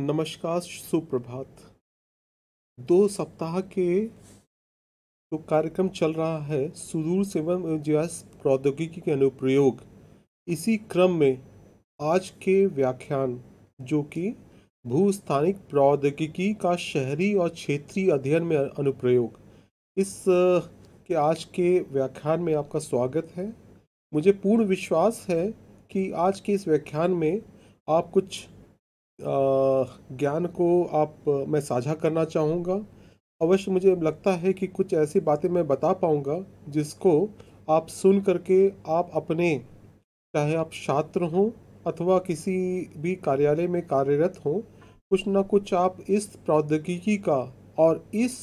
नमस्कार सुप्रभात दो सप्ताह के जो तो कार्यक्रम चल रहा है सुदूर सेवन जैस प्रौद्योगिकी के अनुप्रयोग इसी क्रम में आज के व्याख्यान जो कि भूस्थानिक प्रौद्योगिकी का शहरी और क्षेत्रीय अध्ययन में अनुप्रयोग इस के आज के व्याख्यान में आपका स्वागत है मुझे पूर्ण विश्वास है कि आज के इस व्याख्यान में आप कुछ ज्ञान को आप मैं साझा करना चाहूँगा अवश्य मुझे लगता है कि कुछ ऐसी बातें मैं बता पाऊँगा जिसको आप सुन करके आप अपने चाहे आप छात्र हों अथवा किसी भी कार्यालय में कार्यरत हों कुछ ना कुछ आप इस प्रौद्योगिकी का और इस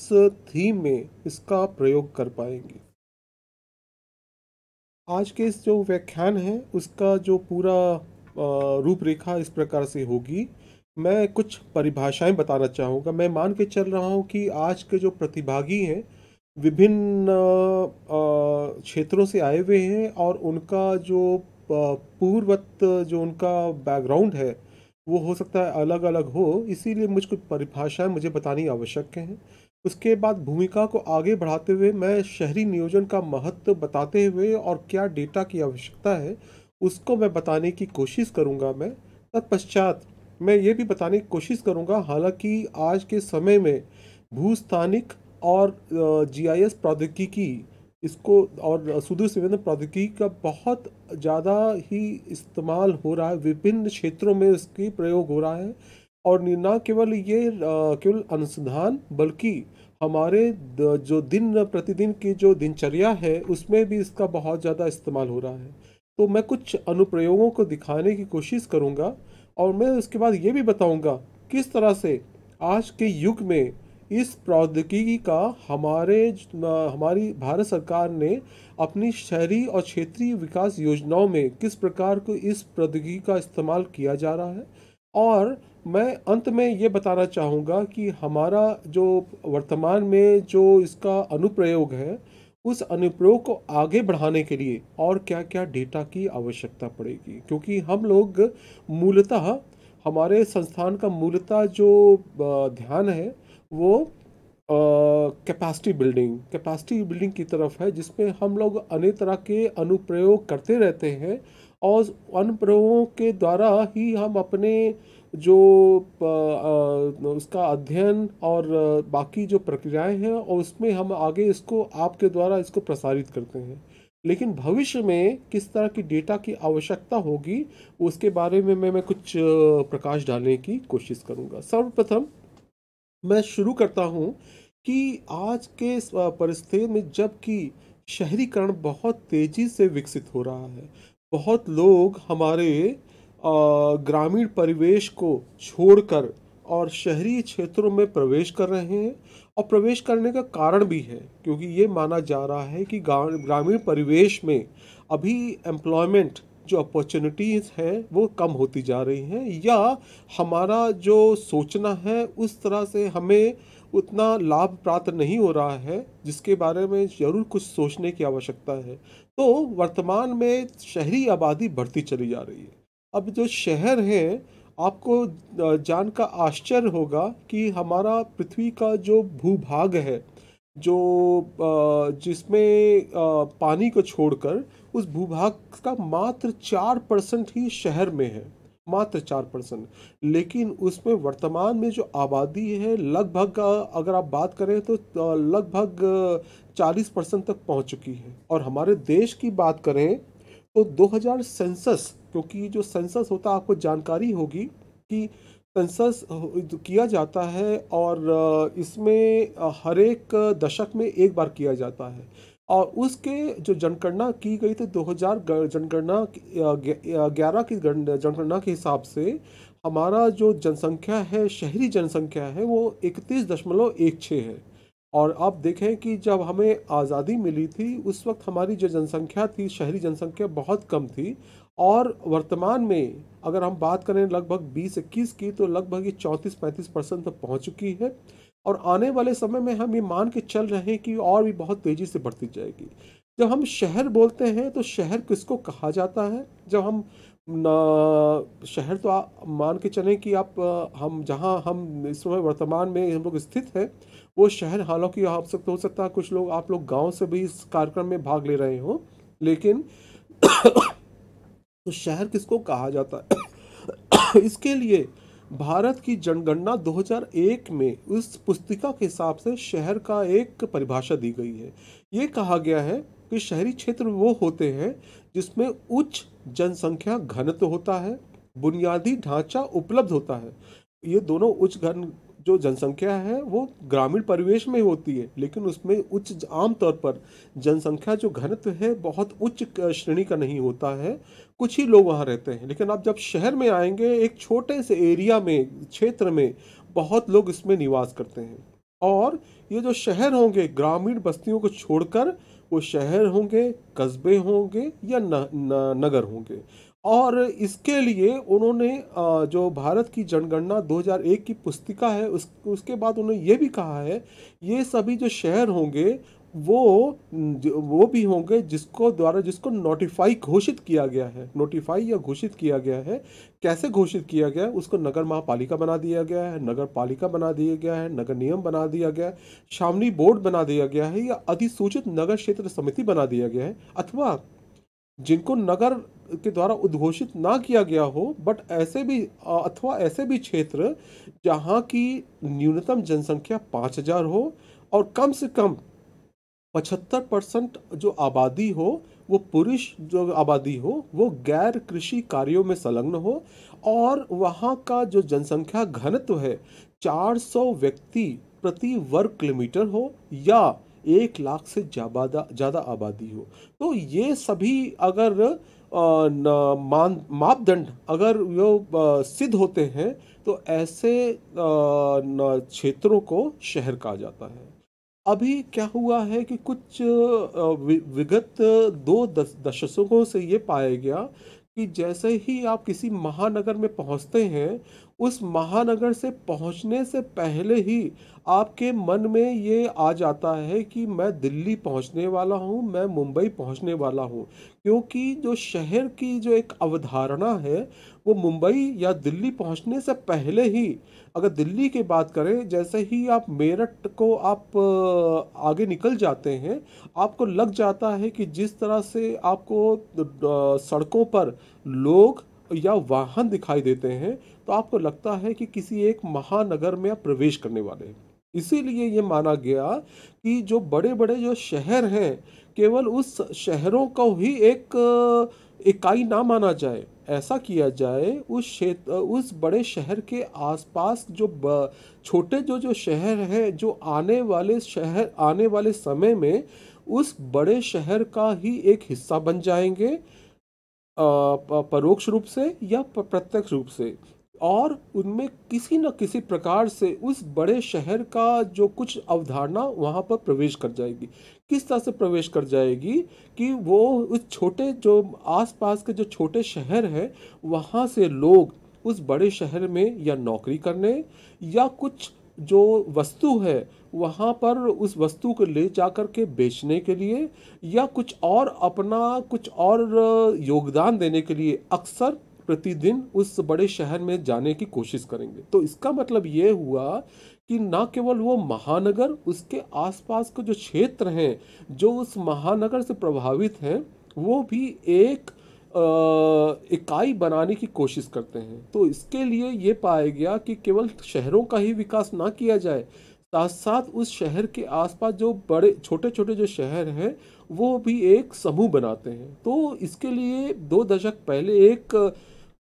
थीम में इसका प्रयोग कर पाएंगे आज के इस जो व्याख्यान है उसका जो पूरा रूपरेखा इस प्रकार से होगी मैं कुछ परिभाषाएं बताना चाहूँगा मैं मान के चल रहा हूँ कि आज के जो प्रतिभागी हैं विभिन्न क्षेत्रों से आए हुए हैं और उनका जो पूर्वत जो उनका बैकग्राउंड है वो हो सकता है अलग अलग हो इसीलिए मुझ कुछ परिभाषाएँ मुझे बतानी आवश्यक हैं उसके बाद भूमिका को आगे बढ़ाते हुए मैं शहरी नियोजन का महत्व बताते हुए और क्या डेटा की आवश्यकता है उसको मैं बताने की कोशिश करूँगा मैं तत्पश्चात मैं ये भी बताने की कोशिश करूँगा हालांकि आज के समय में भूस्थानिक और जीआईएस प्रौद्योगिकी इसको और सुदूर संवेदन प्रौद्योगिकी का बहुत ज़्यादा ही इस्तेमाल हो रहा है विभिन्न क्षेत्रों में इसकी प्रयोग हो रहा है और न केवल ये केवल अनुसंधान बल्कि हमारे जो दिन प्रतिदिन की जो दिनचर्या है उसमें भी इसका बहुत ज़्यादा इस्तेमाल हो रहा है तो मैं कुछ अनुप्रयोगों को दिखाने की कोशिश करूँगा और मैं उसके बाद ये भी बताऊंगा किस तरह से आज के युग में इस प्रौद्योगिकी का हमारे हमारी भारत सरकार ने अपनी शहरी और क्षेत्रीय विकास योजनाओं में किस प्रकार को इस प्रौद्योगिकी का इस्तेमाल किया जा रहा है और मैं अंत में ये बताना चाहूँगा कि हमारा जो वर्तमान में जो इसका अनुप्रयोग है उस अनुप्रयोग को आगे बढ़ाने के लिए और क्या क्या डेटा की आवश्यकता पड़ेगी क्योंकि हम लोग मूलतः हमारे संस्थान का मूलतः जो ध्यान है वो कैपेसिटी बिल्डिंग कैपेसिटी बिल्डिंग की तरफ है जिसमें हम लोग अनेक तरह के अनुप्रयोग करते रहते हैं और अनुप्रयोगों के द्वारा ही हम अपने जो उसका अध्ययन और बाकी जो प्रक्रियाएं हैं और उसमें हम आगे इसको आपके द्वारा इसको प्रसारित करते हैं लेकिन भविष्य में किस तरह की डेटा की आवश्यकता होगी उसके बारे में मैं मैं कुछ प्रकाश डालने की कोशिश करूंगा सर्वप्रथम मैं शुरू करता हूं कि आज के परिस्थिति में जबकि शहरीकरण बहुत तेज़ी से विकसित हो रहा है बहुत लोग हमारे ग्रामीण परिवेश को छोड़कर और शहरी क्षेत्रों में प्रवेश कर रहे हैं और प्रवेश करने का कारण भी है क्योंकि ये माना जा रहा है कि ग्रामीण परिवेश में अभी एम्प्लॉयमेंट जो अपॉर्चुनिटीज़ हैं वो कम होती जा रही हैं या हमारा जो सोचना है उस तरह से हमें उतना लाभ प्राप्त नहीं हो रहा है जिसके बारे में ज़रूर कुछ सोचने की आवश्यकता है तो वर्तमान में शहरी आबादी बढ़ती चली जा रही है अब जो शहर है आपको जान का आश्चर्य होगा कि हमारा पृथ्वी का जो भूभाग है जो जिसमें पानी को छोड़कर उस भूभाग का मात्र चार परसेंट ही शहर में है मात्र चार परसेंट लेकिन उसमें वर्तमान में जो आबादी है लगभग अगर आप बात करें तो लगभग चालीस परसेंट तक पहुंच चुकी है और हमारे देश की बात करें तो 2000 सेंसस क्योंकि जो सेंसस होता है आपको जानकारी होगी कि सेंसस किया जाता है और इसमें हर एक दशक में एक बार किया जाता है और उसके जो जनगणना की गई थी 2000 जनगणना ग्यारह की जनगणना के हिसाब से हमारा जो जनसंख्या है शहरी जनसंख्या है वो इकतीस दशमलव एक छः है और आप देखें कि जब हमें आज़ादी मिली थी उस वक्त हमारी जो जनसंख्या थी शहरी जनसंख्या बहुत कम थी और वर्तमान में अगर हम बात करें लगभग 20-21 की तो लगभग ये 34-35 परसेंट तक तो पहुँच चुकी है और आने वाले समय में हम ये मान के चल रहे हैं कि और भी बहुत तेज़ी से बढ़ती जाएगी जब हम शहर बोलते हैं तो शहर किसको कहा जाता है जब हम ना शहर तो आप मान के चलें कि आप हम जहां हम इस समय वर्तमान में हम लोग स्थित हैं वो शहर हालांकि आप सकते तो हो सकता है कुछ लोग आप लोग गांव से भी इस कार्यक्रम में भाग ले रहे हो लेकिन तो शहर किसको कहा जाता है इसके लिए भारत की जनगणना 2001 में उस पुस्तिका के हिसाब से शहर का एक परिभाषा दी गई है ये कहा गया है कि शहरी क्षेत्र वो होते हैं जिसमें उच्च जनसंख्या घनत्व होता है बुनियादी ढांचा उपलब्ध होता है ये दोनों उच्च घन जो जनसंख्या है वो ग्रामीण परिवेश में होती है लेकिन उसमें उच्च आमतौर पर जनसंख्या जो घनत्व है बहुत उच्च श्रेणी का नहीं होता है कुछ ही लोग वहाँ रहते हैं लेकिन आप जब शहर में आएंगे एक छोटे से एरिया में क्षेत्र में बहुत लोग इसमें निवास करते हैं और ये जो शहर होंगे ग्रामीण बस्तियों को छोड़कर वो शहर होंगे कस्बे होंगे या न, न, नगर होंगे और इसके लिए उन्होंने जो भारत की जनगणना 2001 की पुस्तिका है उस उसके बाद उन्होंने ये भी कहा है ये सभी जो शहर होंगे वो वो भी होंगे जिसको द्वारा जिसको नोटिफाई घोषित किया गया है नोटिफाई या घोषित किया गया है कैसे घोषित किया गया है उसको नगर महापालिका बना दिया गया है नगर पालिका बना दिया गया है नगर नियम बना दिया गया है छावनी बोर्ड बना दिया गया है या अधिसूचित नगर क्षेत्र समिति बना दिया गया है अथवा जिनको नगर के द्वारा उद्घोषित ना किया गया हो बट ऐसे भी अथवा ऐसे भी क्षेत्र जहाँ की न्यूनतम जनसंख्या पाँच हजार हो और कम से कम पचहत्तर परसेंट जो आबादी हो वो पुरुष जो आबादी हो वो गैर कृषि कार्यों में संलग्न हो और वहाँ का जो जनसंख्या घनत्व है 400 व्यक्ति प्रति वर्ग किलोमीटर हो या एक लाख से ज़्यादा ज़्यादा आबादी हो तो ये सभी अगर मान मापदंड अगर वो सिद्ध होते हैं तो ऐसे क्षेत्रों को शहर कहा जाता है अभी क्या हुआ है कि कुछ विगत दो दशकों से ये पाया गया कि जैसे ही आप किसी महानगर में पहुंचते हैं उस महानगर से पहुंचने से पहले ही आपके मन में ये आ जाता है कि मैं दिल्ली पहुंचने वाला हूं मैं मुंबई पहुंचने वाला हूं क्योंकि जो शहर की जो एक अवधारणा है वो मुंबई या दिल्ली पहुंचने से पहले ही अगर दिल्ली की बात करें जैसे ही आप मेरठ को आप आगे निकल जाते हैं आपको लग जाता है कि जिस तरह से आपको सड़कों पर लोग या वाहन दिखाई देते हैं तो आपको लगता है कि किसी एक महानगर में आप प्रवेश करने वाले हैं इसीलिए ये माना गया कि जो बड़े बड़े जो शहर हैं केवल उस शहरों को ही एक इकाई ना माना जाए ऐसा किया जाए उस क्षेत्र उस बड़े शहर के आसपास जो छोटे जो जो शहर हैं जो आने वाले शहर आने वाले समय में उस बड़े शहर का ही एक हिस्सा बन जाएंगे परोक्ष रूप से या प्रत्यक्ष रूप से और उनमें किसी न किसी प्रकार से उस बड़े शहर का जो कुछ अवधारणा वहाँ पर प्रवेश कर जाएगी किस तरह से प्रवेश कर जाएगी कि वो उस छोटे जो आसपास के जो छोटे शहर हैं वहाँ से लोग उस बड़े शहर में या नौकरी करने या कुछ जो वस्तु है वहाँ पर उस वस्तु को ले जा कर के बेचने के लिए या कुछ और अपना कुछ और योगदान देने के लिए अक्सर प्रतिदिन उस बड़े शहर में जाने की कोशिश करेंगे तो इसका मतलब ये हुआ कि ना केवल वो महानगर उसके आसपास के जो क्षेत्र हैं जो उस महानगर से प्रभावित हैं वो भी एक इकाई बनाने की कोशिश करते हैं तो इसके लिए ये पाया गया कि केवल शहरों का ही विकास ना किया जाए साथ साथ उस शहर के आसपास जो बड़े छोटे छोटे जो शहर हैं वो भी एक समूह बनाते हैं तो इसके लिए दो दशक पहले एक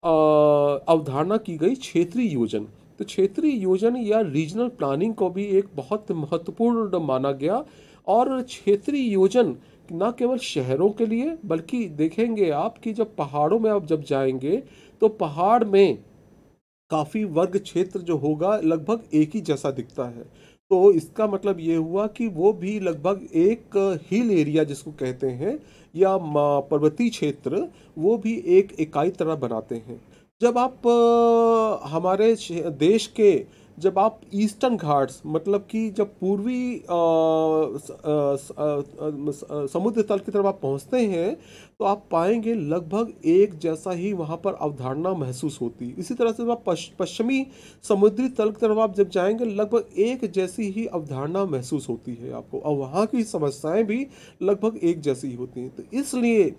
अवधारणा की गई क्षेत्रीय योजन तो क्षेत्रीय योजन या रीजनल प्लानिंग को भी एक बहुत महत्वपूर्ण माना गया और क्षेत्रीय योजन न केवल शहरों के लिए बल्कि देखेंगे आप कि जब पहाड़ों में आप जब जाएंगे तो पहाड़ में काफ़ी वर्ग क्षेत्र जो होगा लगभग एक ही जैसा दिखता है तो इसका मतलब ये हुआ कि वो भी लगभग एक हिल एरिया जिसको कहते हैं या पर्वतीय क्षेत्र वो भी एक इकाई तरह बनाते हैं जब आप हमारे देश के जब आप ईस्टर्न घाट्स मतलब कि जब पूर्वी समुद्र तल की तरफ आप पहुंचते हैं तो आप पाएंगे लगभग एक जैसा ही वहां पर अवधारणा महसूस होती इसी तरह से जब आप पश्चिमी समुद्री तल की तरफ आप जब जाएंगे लगभग एक जैसी ही अवधारणा महसूस होती है आपको और वहाँ की समस्याएँ भी लगभग एक जैसी ही होती हैं तो इसलिए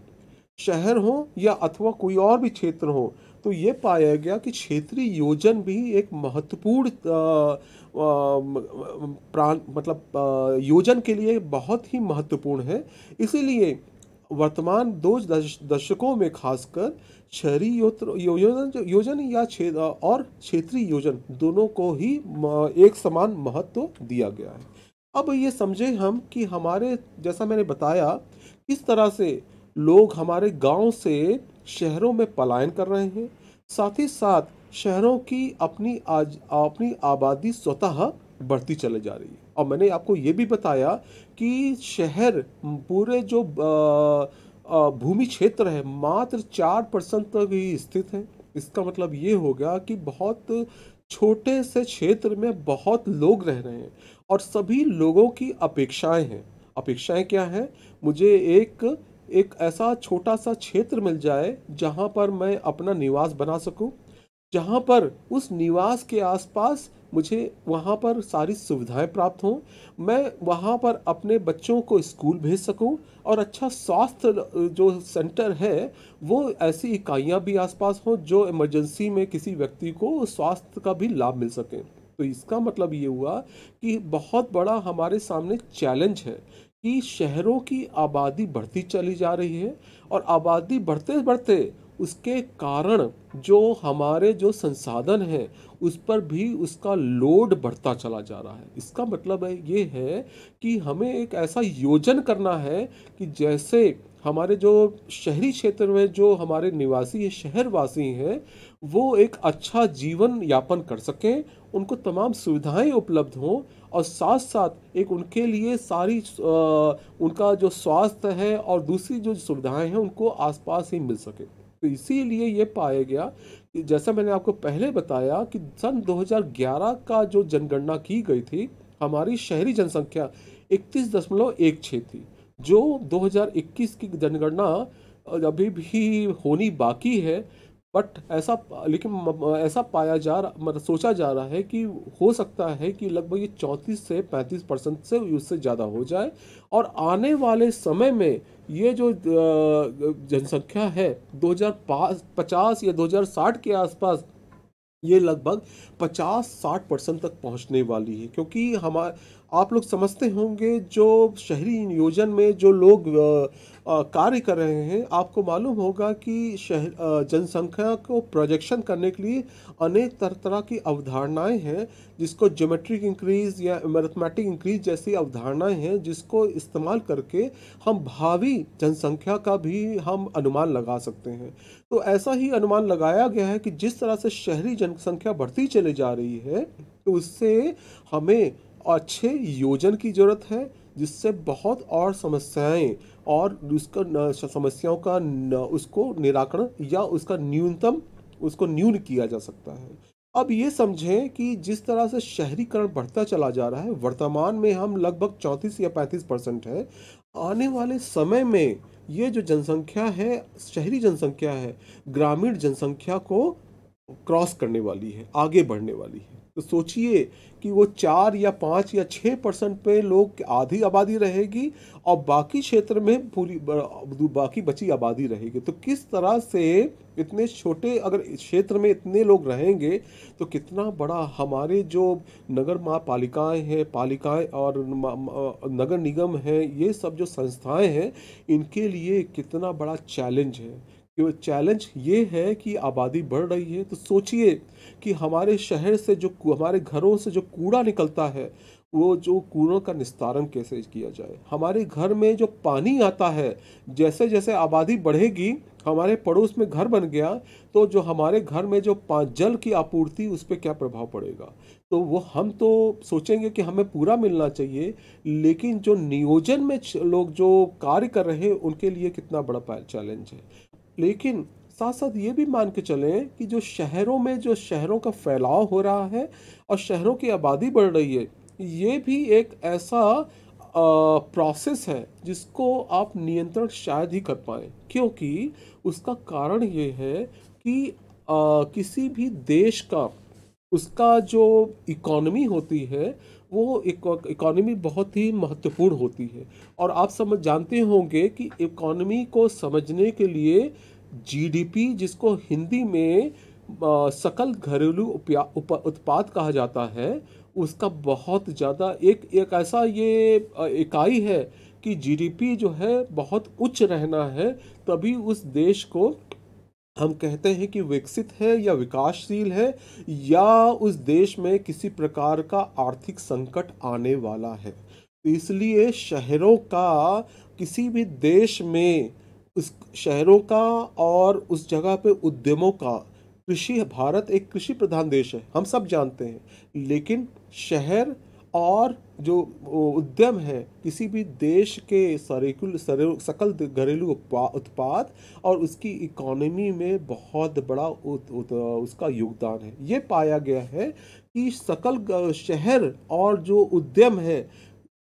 शहर हो या अथवा कोई और भी क्षेत्र हो तो ये पाया गया कि क्षेत्रीय योजन भी एक महत्वपूर्ण प्राण मतलब योजन के लिए बहुत ही महत्वपूर्ण है इसीलिए वर्तमान दो दशकों में खासकर शहरी योजन योजन या क्षेत्र और क्षेत्रीय योजन दोनों को ही एक समान महत्व दिया गया है अब ये समझे हम कि हमारे जैसा मैंने बताया किस तरह से लोग हमारे गांव से शहरों में पलायन कर रहे हैं साथ ही साथ शहरों की अपनी आज अपनी आबादी स्वतः बढ़ती चले जा रही है और मैंने आपको ये भी बताया कि शहर पूरे जो भूमि क्षेत्र है मात्र चार परसेंट तक ही स्थित है इसका मतलब ये हो गया कि बहुत छोटे से क्षेत्र में बहुत लोग रह रहे हैं और सभी लोगों की अपेक्षाएं हैं अपेक्षाएं क्या हैं मुझे एक एक ऐसा छोटा सा क्षेत्र मिल जाए जहाँ पर मैं अपना निवास बना सकूँ जहाँ पर उस निवास के आसपास मुझे वहाँ पर सारी सुविधाएं प्राप्त हों मैं वहाँ पर अपने बच्चों को स्कूल भेज सकूँ और अच्छा स्वास्थ्य जो सेंटर है वो ऐसी इकाइयाँ भी आसपास हों जो इमरजेंसी में किसी व्यक्ति को स्वास्थ्य का भी लाभ मिल सके तो इसका मतलब ये हुआ कि बहुत बड़ा हमारे सामने चैलेंज है कि शहरों की आबादी बढ़ती चली जा रही है और आबादी बढ़ते बढ़ते उसके कारण जो हमारे जो संसाधन है उस पर भी उसका लोड बढ़ता चला जा रहा है इसका मतलब है ये है कि हमें एक ऐसा योजन करना है कि जैसे हमारे जो शहरी क्षेत्र में जो हमारे निवासी हैं शहरवासी हैं वो एक अच्छा जीवन यापन कर सकें उनको तमाम सुविधाएं उपलब्ध हों और साथ साथ एक उनके लिए सारी उनका जो स्वास्थ्य है और दूसरी जो सुविधाएं हैं उनको आसपास ही मिल सके तो इसीलिए ये पाया गया कि जैसा मैंने आपको पहले बताया कि सन 2011 का जो जनगणना की गई थी हमारी शहरी जनसंख्या इकतीस दशमलव एक छः थी जो 2021 की जनगणना अभी भी होनी बाकी है बट ऐसा लेकिन ऐसा पाया जा रहा मतलब सोचा जा रहा है कि हो सकता है कि लगभग ये चौंतीस से पैंतीस परसेंट से उससे ज़्यादा हो जाए और आने वाले समय में ये जो जनसंख्या है 2050 या 2060 के आसपास ये लगभग 50-60 परसेंट तक पहुंचने वाली है क्योंकि हमारे आप लोग समझते होंगे जो शहरी नियोजन में जो लोग कार्य कर रहे हैं आपको मालूम होगा कि शहर जनसंख्या को प्रोजेक्शन करने के लिए अनेक तरह तरह की अवधारणाएं हैं जिसको ज्योमेट्रिक इंक्रीज या मैथमेटिक इंक्रीज जैसी अवधारणाएं हैं जिसको इस्तेमाल करके हम भावी जनसंख्या का भी हम अनुमान लगा सकते हैं तो ऐसा ही अनुमान लगाया गया है कि जिस तरह से शहरी जनसंख्या बढ़ती चली जा रही है तो उससे हमें अच्छे योजन की ज़रूरत है जिससे बहुत और समस्याएं और उसका समस्याओं का न, उसको निराकरण या उसका न्यूनतम उसको न्यून किया जा सकता है अब ये समझें कि जिस तरह से शहरीकरण बढ़ता चला जा रहा है वर्तमान में हम लगभग चौंतीस या पैंतीस परसेंट है आने वाले समय में ये जो जनसंख्या है शहरी जनसंख्या है ग्रामीण जनसंख्या को क्रॉस करने वाली है आगे बढ़ने वाली है तो सोचिए कि वो चार या पाँच या छः परसेंट पे लोग आधी आबादी रहेगी और बाकी क्षेत्र में पूरी बाकी बची आबादी रहेगी तो किस तरह से इतने छोटे अगर क्षेत्र में इतने लोग रहेंगे तो कितना बड़ा हमारे जो नगर महापालिकाएँ हैं पालिकाएँ और नगर निगम हैं ये सब जो संस्थाएं हैं इनके लिए कितना बड़ा चैलेंज है कि चैलेंज ये है कि आबादी बढ़ रही है तो सोचिए कि हमारे शहर से जो हमारे घरों से जो कूड़ा निकलता है वो जो कूड़ों का निस्तारण कैसे किया जाए हमारे घर में जो पानी आता है जैसे जैसे आबादी बढ़ेगी हमारे पड़ोस में घर बन गया तो जो हमारे घर में जो जल की आपूर्ति उस पर क्या प्रभाव पड़ेगा तो वो हम तो सोचेंगे कि हमें पूरा मिलना चाहिए लेकिन जो नियोजन में लोग जो कार्य कर रहे हैं उनके लिए कितना बड़ा चैलेंज है लेकिन साथ साथ ये भी मान के चलें कि जो शहरों में जो शहरों का फैलाव हो रहा है और शहरों की आबादी बढ़ रही है ये भी एक ऐसा प्रोसेस है जिसको आप नियंत्रण शायद ही कर पाए क्योंकि उसका कारण ये है कि आ, किसी भी देश का उसका जो इकोनॉमी होती है वो इकोनॉमी बहुत ही महत्वपूर्ण होती है और आप समझ जानते होंगे कि इकोनॉमी को समझने के लिए जीडीपी जिसको हिंदी में आ, सकल घरेलू उत्पाद कहा जाता है उसका बहुत ज़्यादा एक एक ऐसा ये इकाई है कि जीडीपी जो है बहुत उच्च रहना है तभी उस देश को हम कहते हैं कि विकसित है या विकासशील है या उस देश में किसी प्रकार का आर्थिक संकट आने वाला है तो इसलिए शहरों का किसी भी देश में उस शहरों का और उस जगह पे उद्यमों का कृषि भारत एक कृषि प्रधान देश है हम सब जानते हैं लेकिन शहर और जो उद्यम है किसी भी देश के सरेकुल सरे, सकल घरेलू उत्पाद और उसकी इकोनॉमी में बहुत बड़ा उत, उत, उसका योगदान है ये पाया गया है कि सकल शहर और जो उद्यम है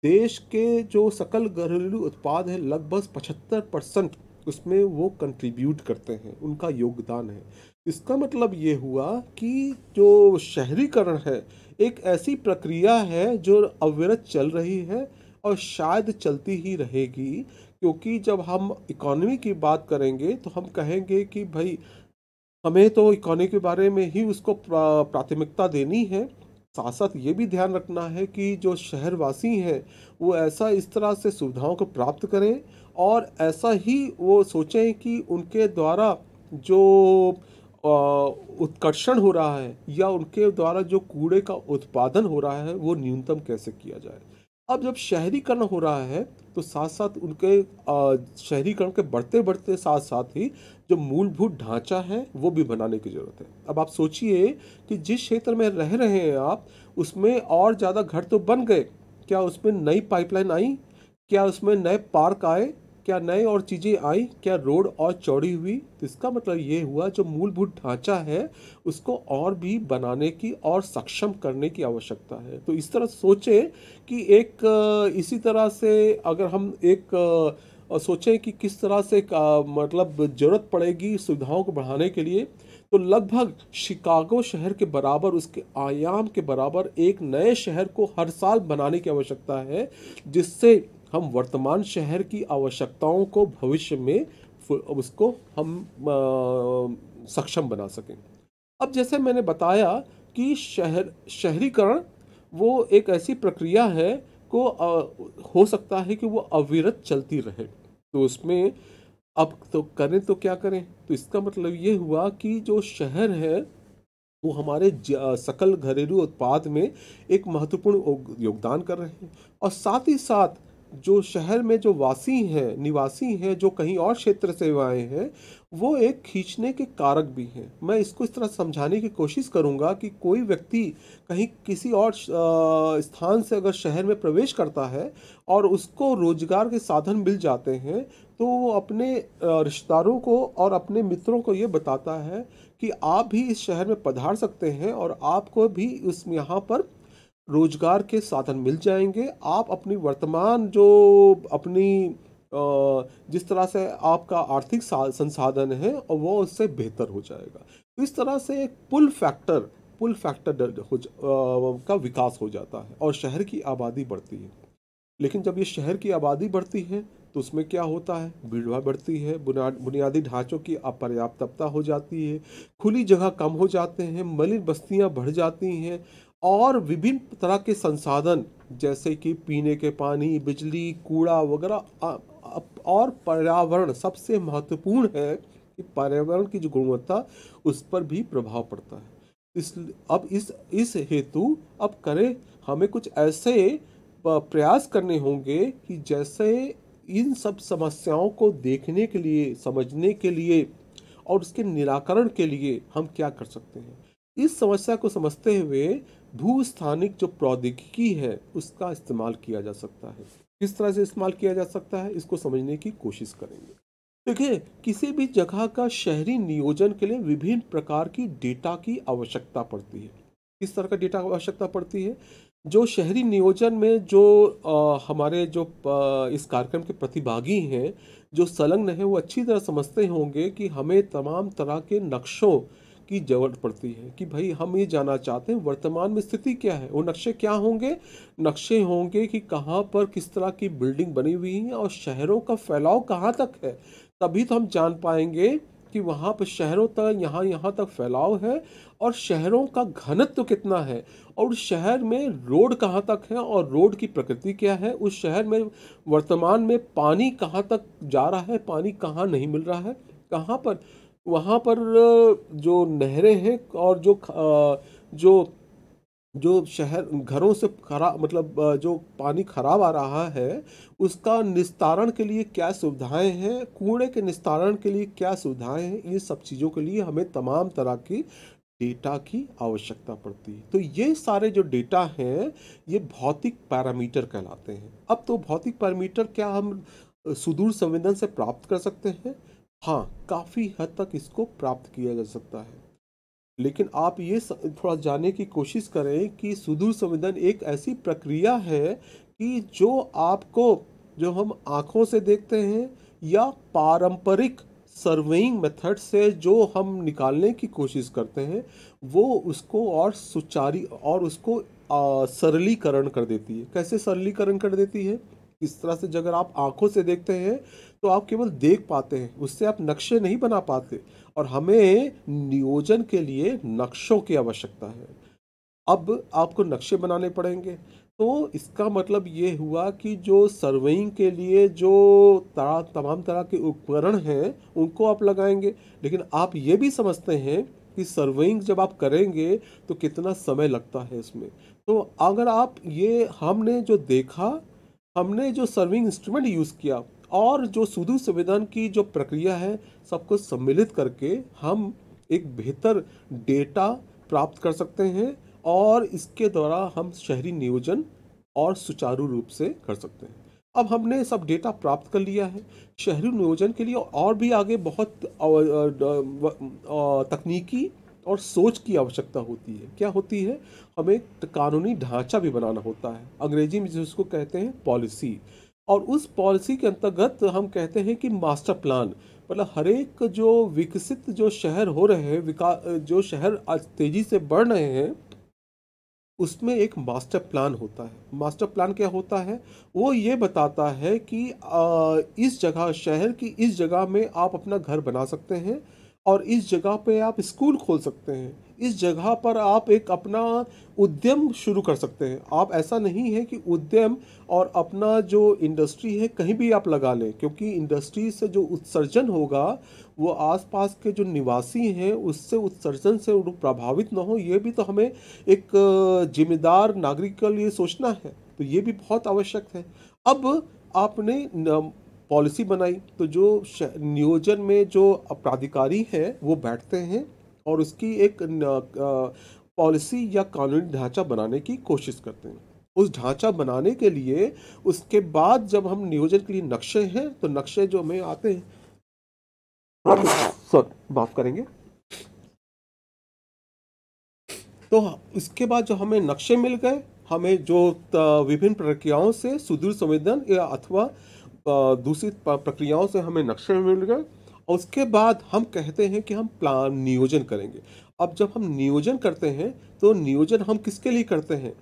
देश के जो सकल घरेलू उत्पाद है लगभग पचहत्तर परसेंट उसमें वो कंट्रीब्यूट करते हैं उनका योगदान है इसका मतलब ये हुआ कि जो शहरीकरण है एक ऐसी प्रक्रिया है जो अविरत चल रही है और शायद चलती ही रहेगी क्योंकि जब हम इकोनॉमी की बात करेंगे तो हम कहेंगे कि भाई हमें तो इकोनॉमी के बारे में ही उसको प्राथमिकता देनी है साथ साथ ये भी ध्यान रखना है कि जो शहरवासी हैं वो ऐसा इस तरह से सुविधाओं को प्राप्त करें और ऐसा ही वो सोचें कि उनके द्वारा जो उत्कर्षण हो रहा है या उनके द्वारा जो कूड़े का उत्पादन हो रहा है वो न्यूनतम कैसे किया जाए अब जब शहरीकरण हो रहा है तो साथ साथ उनके शहरीकरण के बढ़ते बढ़ते साथ साथ ही जो मूलभूत ढांचा है वो भी बनाने की ज़रूरत है अब आप सोचिए कि जिस क्षेत्र में रह रहे हैं आप उसमें और ज़्यादा घर तो बन गए क्या उसमें नई पाइपलाइन आई क्या उसमें नए पार्क आए क्या नए और चीज़ें आई क्या रोड और चौड़ी हुई तो इसका मतलब ये हुआ जो मूलभूत ढांचा है उसको और भी बनाने की और सक्षम करने की आवश्यकता है तो इस तरह सोचें कि एक इसी तरह से अगर हम एक सोचें कि किस तरह से का, मतलब ज़रूरत पड़ेगी सुविधाओं को बढ़ाने के लिए तो लगभग शिकागो शहर के बराबर उसके आयाम के बराबर एक नए शहर को हर साल बनाने की आवश्यकता है जिससे हम वर्तमान शहर की आवश्यकताओं को भविष्य में उसको हम आ, सक्षम बना सकें अब जैसे मैंने बताया कि शहर शहरीकरण वो एक ऐसी प्रक्रिया है को आ, हो सकता है कि वो अविरत चलती रहे तो उसमें अब तो करें तो क्या करें तो इसका मतलब ये हुआ कि जो शहर है वो हमारे सकल घरेलू उत्पाद में एक महत्वपूर्ण योगदान कर रहे हैं और साथ ही साथ जो शहर में जो वासी हैं निवासी हैं जो कहीं और क्षेत्र से आए हैं वो एक खींचने के कारक भी हैं मैं इसको इस तरह समझाने की कोशिश करूँगा कि कोई व्यक्ति कहीं किसी और स्थान से अगर शहर में प्रवेश करता है और उसको रोजगार के साधन मिल जाते हैं तो वो अपने रिश्तेदारों को और अपने मित्रों को ये बताता है कि आप भी इस शहर में पधार सकते हैं और आपको भी उस यहाँ पर रोजगार के साधन मिल जाएंगे आप अपनी वर्तमान जो अपनी जिस तरह से आपका आर्थिक संसाधन है और वो उससे बेहतर हो जाएगा तो इस तरह से एक पुल फैक्टर पुल फैक्टर हो का विकास हो जाता है और शहर की आबादी बढ़ती है लेकिन जब ये शहर की आबादी बढ़ती है तो उसमें क्या होता है भीड़ बढ़ती है बुनियादी ढांचों की अपर्याप्तता हो जाती है खुली जगह कम हो जाते हैं मलिन बस्तियां बढ़ जाती हैं और विभिन्न तरह के संसाधन जैसे कि पीने के पानी बिजली कूड़ा वगैरह और पर्यावरण सबसे महत्वपूर्ण है कि पर्यावरण की जो गुणवत्ता उस पर भी प्रभाव पड़ता है इस अब इस इस हेतु अब करें हमें कुछ ऐसे प्रयास करने होंगे कि जैसे इन सब समस्याओं को देखने के लिए समझने के लिए और उसके निराकरण के लिए हम क्या कर सकते हैं इस समस्या को समझते हुए भूस्थानिक जो प्रौद्योगिकी है उसका इस्तेमाल किया जा सकता है किस तरह से इस्तेमाल किया जा सकता है इसको समझने की कोशिश करेंगे देखिए किसी भी जगह का शहरी नियोजन के लिए विभिन्न प्रकार की डेटा की आवश्यकता पड़ती है किस तरह का डेटा आवश्यकता पड़ती है जो शहरी नियोजन में जो आ, हमारे जो आ, इस कार्यक्रम के प्रतिभागी हैं जो संलग्न हैं वो अच्छी तरह समझते होंगे कि हमें तमाम तरह के नक्शों की जरूरत पड़ती है कि भाई हम ये जानना चाहते हैं वर्तमान में स्थिति क्या है वो नक्शे क्या होंगे नक्शे होंगे कि कहाँ पर किस तरह की बिल्डिंग बनी हुई है और शहरों का फैलाव कहाँ तक है तभी तो हम जान पाएंगे कि वहाँ पर शहरों तक यहाँ यहाँ तक फैलाव है और शहरों का घनत्व तो कितना है और उस शहर में रोड कहाँ तक है और रोड की प्रकृति क्या है उस शहर में वर्तमान में पानी कहाँ तक जा रहा है पानी कहाँ नहीं मिल रहा है कहाँ पर वहाँ पर जो नहरें हैं और जो जो जो शहर घरों से खराब मतलब जो पानी खराब आ रहा है उसका निस्तारण के लिए क्या सुविधाएं हैं कूड़े के निस्तारण के लिए क्या सुविधाएं हैं ये सब चीज़ों के लिए हमें तमाम तरह की डेटा की आवश्यकता पड़ती है तो ये सारे जो डेटा हैं ये भौतिक पैरामीटर कहलाते हैं अब तो भौतिक पैरामीटर क्या हम सुदूर संवेदन से प्राप्त कर सकते हैं हाँ काफ़ी हद तक इसको प्राप्त किया जा सकता है लेकिन आप ये थोड़ा जानने की कोशिश करें कि सुदूर संवेदन एक ऐसी प्रक्रिया है कि जो आपको जो हम आँखों से देखते हैं या पारंपरिक सर्वेइंग मेथड से जो हम निकालने की कोशिश करते हैं वो उसको और सुचारी और उसको सरलीकरण कर देती है कैसे सरलीकरण कर देती है इस तरह से अगर आप आंखों से देखते हैं तो आप केवल देख पाते हैं उससे आप नक्शे नहीं बना पाते और हमें नियोजन के लिए नक्शों की आवश्यकता है अब आपको नक्शे बनाने पड़ेंगे तो इसका मतलब ये हुआ कि जो सर्वेइंग के लिए जो तरह तमाम तरह के उपकरण हैं उनको आप लगाएंगे लेकिन आप ये भी समझते हैं कि सर्वेइंग जब आप करेंगे तो कितना समय लगता है इसमें तो अगर आप ये हमने जो देखा हमने जो सर्विंग इंस्ट्रूमेंट यूज़ किया और जो सुदूर संविधान की जो प्रक्रिया है सबको सम्मिलित करके हम एक बेहतर डेटा प्राप्त कर सकते हैं और इसके द्वारा हम शहरी नियोजन और सुचारू रूप से कर सकते हैं अब हमने सब डेटा प्राप्त कर लिया है शहरी नियोजन के लिए और भी आगे बहुत तकनीकी और सोच की आवश्यकता होती है क्या होती है हमें कानूनी ढांचा भी बनाना होता है अंग्रेजी में जिसको कहते हैं पॉलिसी और उस पॉलिसी के अंतर्गत हम कहते हैं कि मास्टर प्लान मतलब हर एक जो विकसित जो शहर हो रहे हैं विकास जो शहर आज तेज़ी से बढ़ रहे हैं उसमें एक मास्टर प्लान होता है मास्टर प्लान क्या होता है वो ये बताता है कि इस जगह शहर की इस जगह में आप अपना घर बना सकते हैं और इस जगह पे आप स्कूल खोल सकते हैं इस जगह पर आप एक अपना उद्यम शुरू कर सकते हैं आप ऐसा नहीं है कि उद्यम और अपना जो इंडस्ट्री है कहीं भी आप लगा लें क्योंकि इंडस्ट्री से जो उत्सर्जन होगा वो आसपास के जो निवासी हैं उससे उत्सर्जन से प्रभावित ना हो ये भी तो हमें एक जिम्मेदार नागरिक के लिए सोचना है तो ये भी बहुत आवश्यक है अब आपने पॉलिसी बनाई तो जो नियोजन में जो प्राधिकारी हैं वो बैठते हैं और उसकी एक पॉलिसी या कानूनी ढांचा बनाने की कोशिश करते हैं उस ढांचा बनाने के लिए उसके बाद जब हम नियोजन के लिए नक्शे हैं तो नक्शे जो हमें आते हैं सॉरी माफ़ करेंगे तो इसके बाद जो हमें नक्शे मिल गए हमें जो विभिन्न प्रक्रियाओं से सुदूर संवेदन या अथवा दूसरी प्रक्रियाओं से हमें नक्शे मिल गए और उसके बाद हम कहते हैं कि हम प्लान नियोजन करेंगे अब जब हम नियोजन करते हैं तो नियोजन हम किसके लिए करते हैं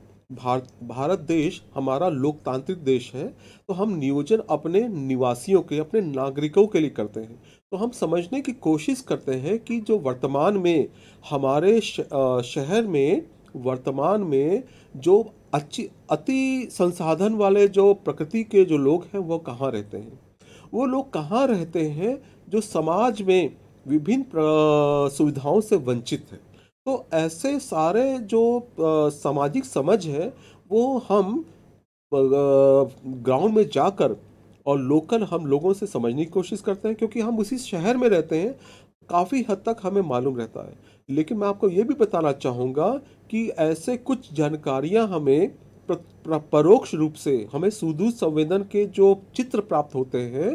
भारत भारत देश हमारा लोकतांत्रिक देश है तो हम नियोजन अपने निवासियों के अपने नागरिकों के लिए करते हैं तो हम समझने की कोशिश करते हैं कि जो वर्तमान में हमारे शहर में वर्तमान में जो अच्छी अति संसाधन वाले जो प्रकृति के जो लोग हैं वो कहाँ रहते हैं वो लोग कहाँ रहते हैं जो समाज में विभिन्न सुविधाओं से वंचित हैं तो ऐसे सारे जो सामाजिक समझ है वो हम ग्राउंड में जाकर और लोकल हम लोगों से समझने की कोशिश करते हैं क्योंकि हम उसी शहर में रहते हैं काफ़ी हद तक हमें मालूम रहता है लेकिन मैं आपको ये भी बताना चाहूँगा कि ऐसे कुछ जानकारियाँ हमें परोक्ष रूप से हमें सुदूर संवेदन के जो चित्र प्राप्त होते हैं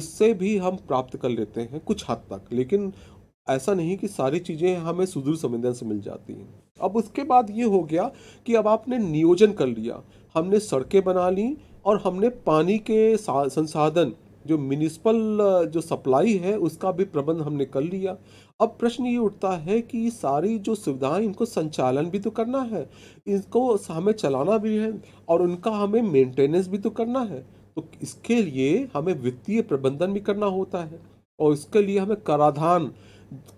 उससे भी हम प्राप्त कर लेते हैं कुछ हद तक लेकिन ऐसा नहीं कि सारी चीज़ें हमें सुदूर संवेदन से मिल जाती हैं अब उसके बाद ये हो गया कि अब आपने नियोजन कर लिया हमने सड़कें बना ली और हमने पानी के संसाधन जो म्यूनिसिपल जो सप्लाई है उसका भी प्रबंध हमने कर लिया अब प्रश्न ये उठता है कि ये सारी जो सुविधाएं इनको संचालन भी तो करना है इनको हमें चलाना भी है और उनका हमें मेंटेनेंस भी तो करना है तो इसके लिए हमें वित्तीय प्रबंधन भी करना होता है और इसके लिए हमें कराधान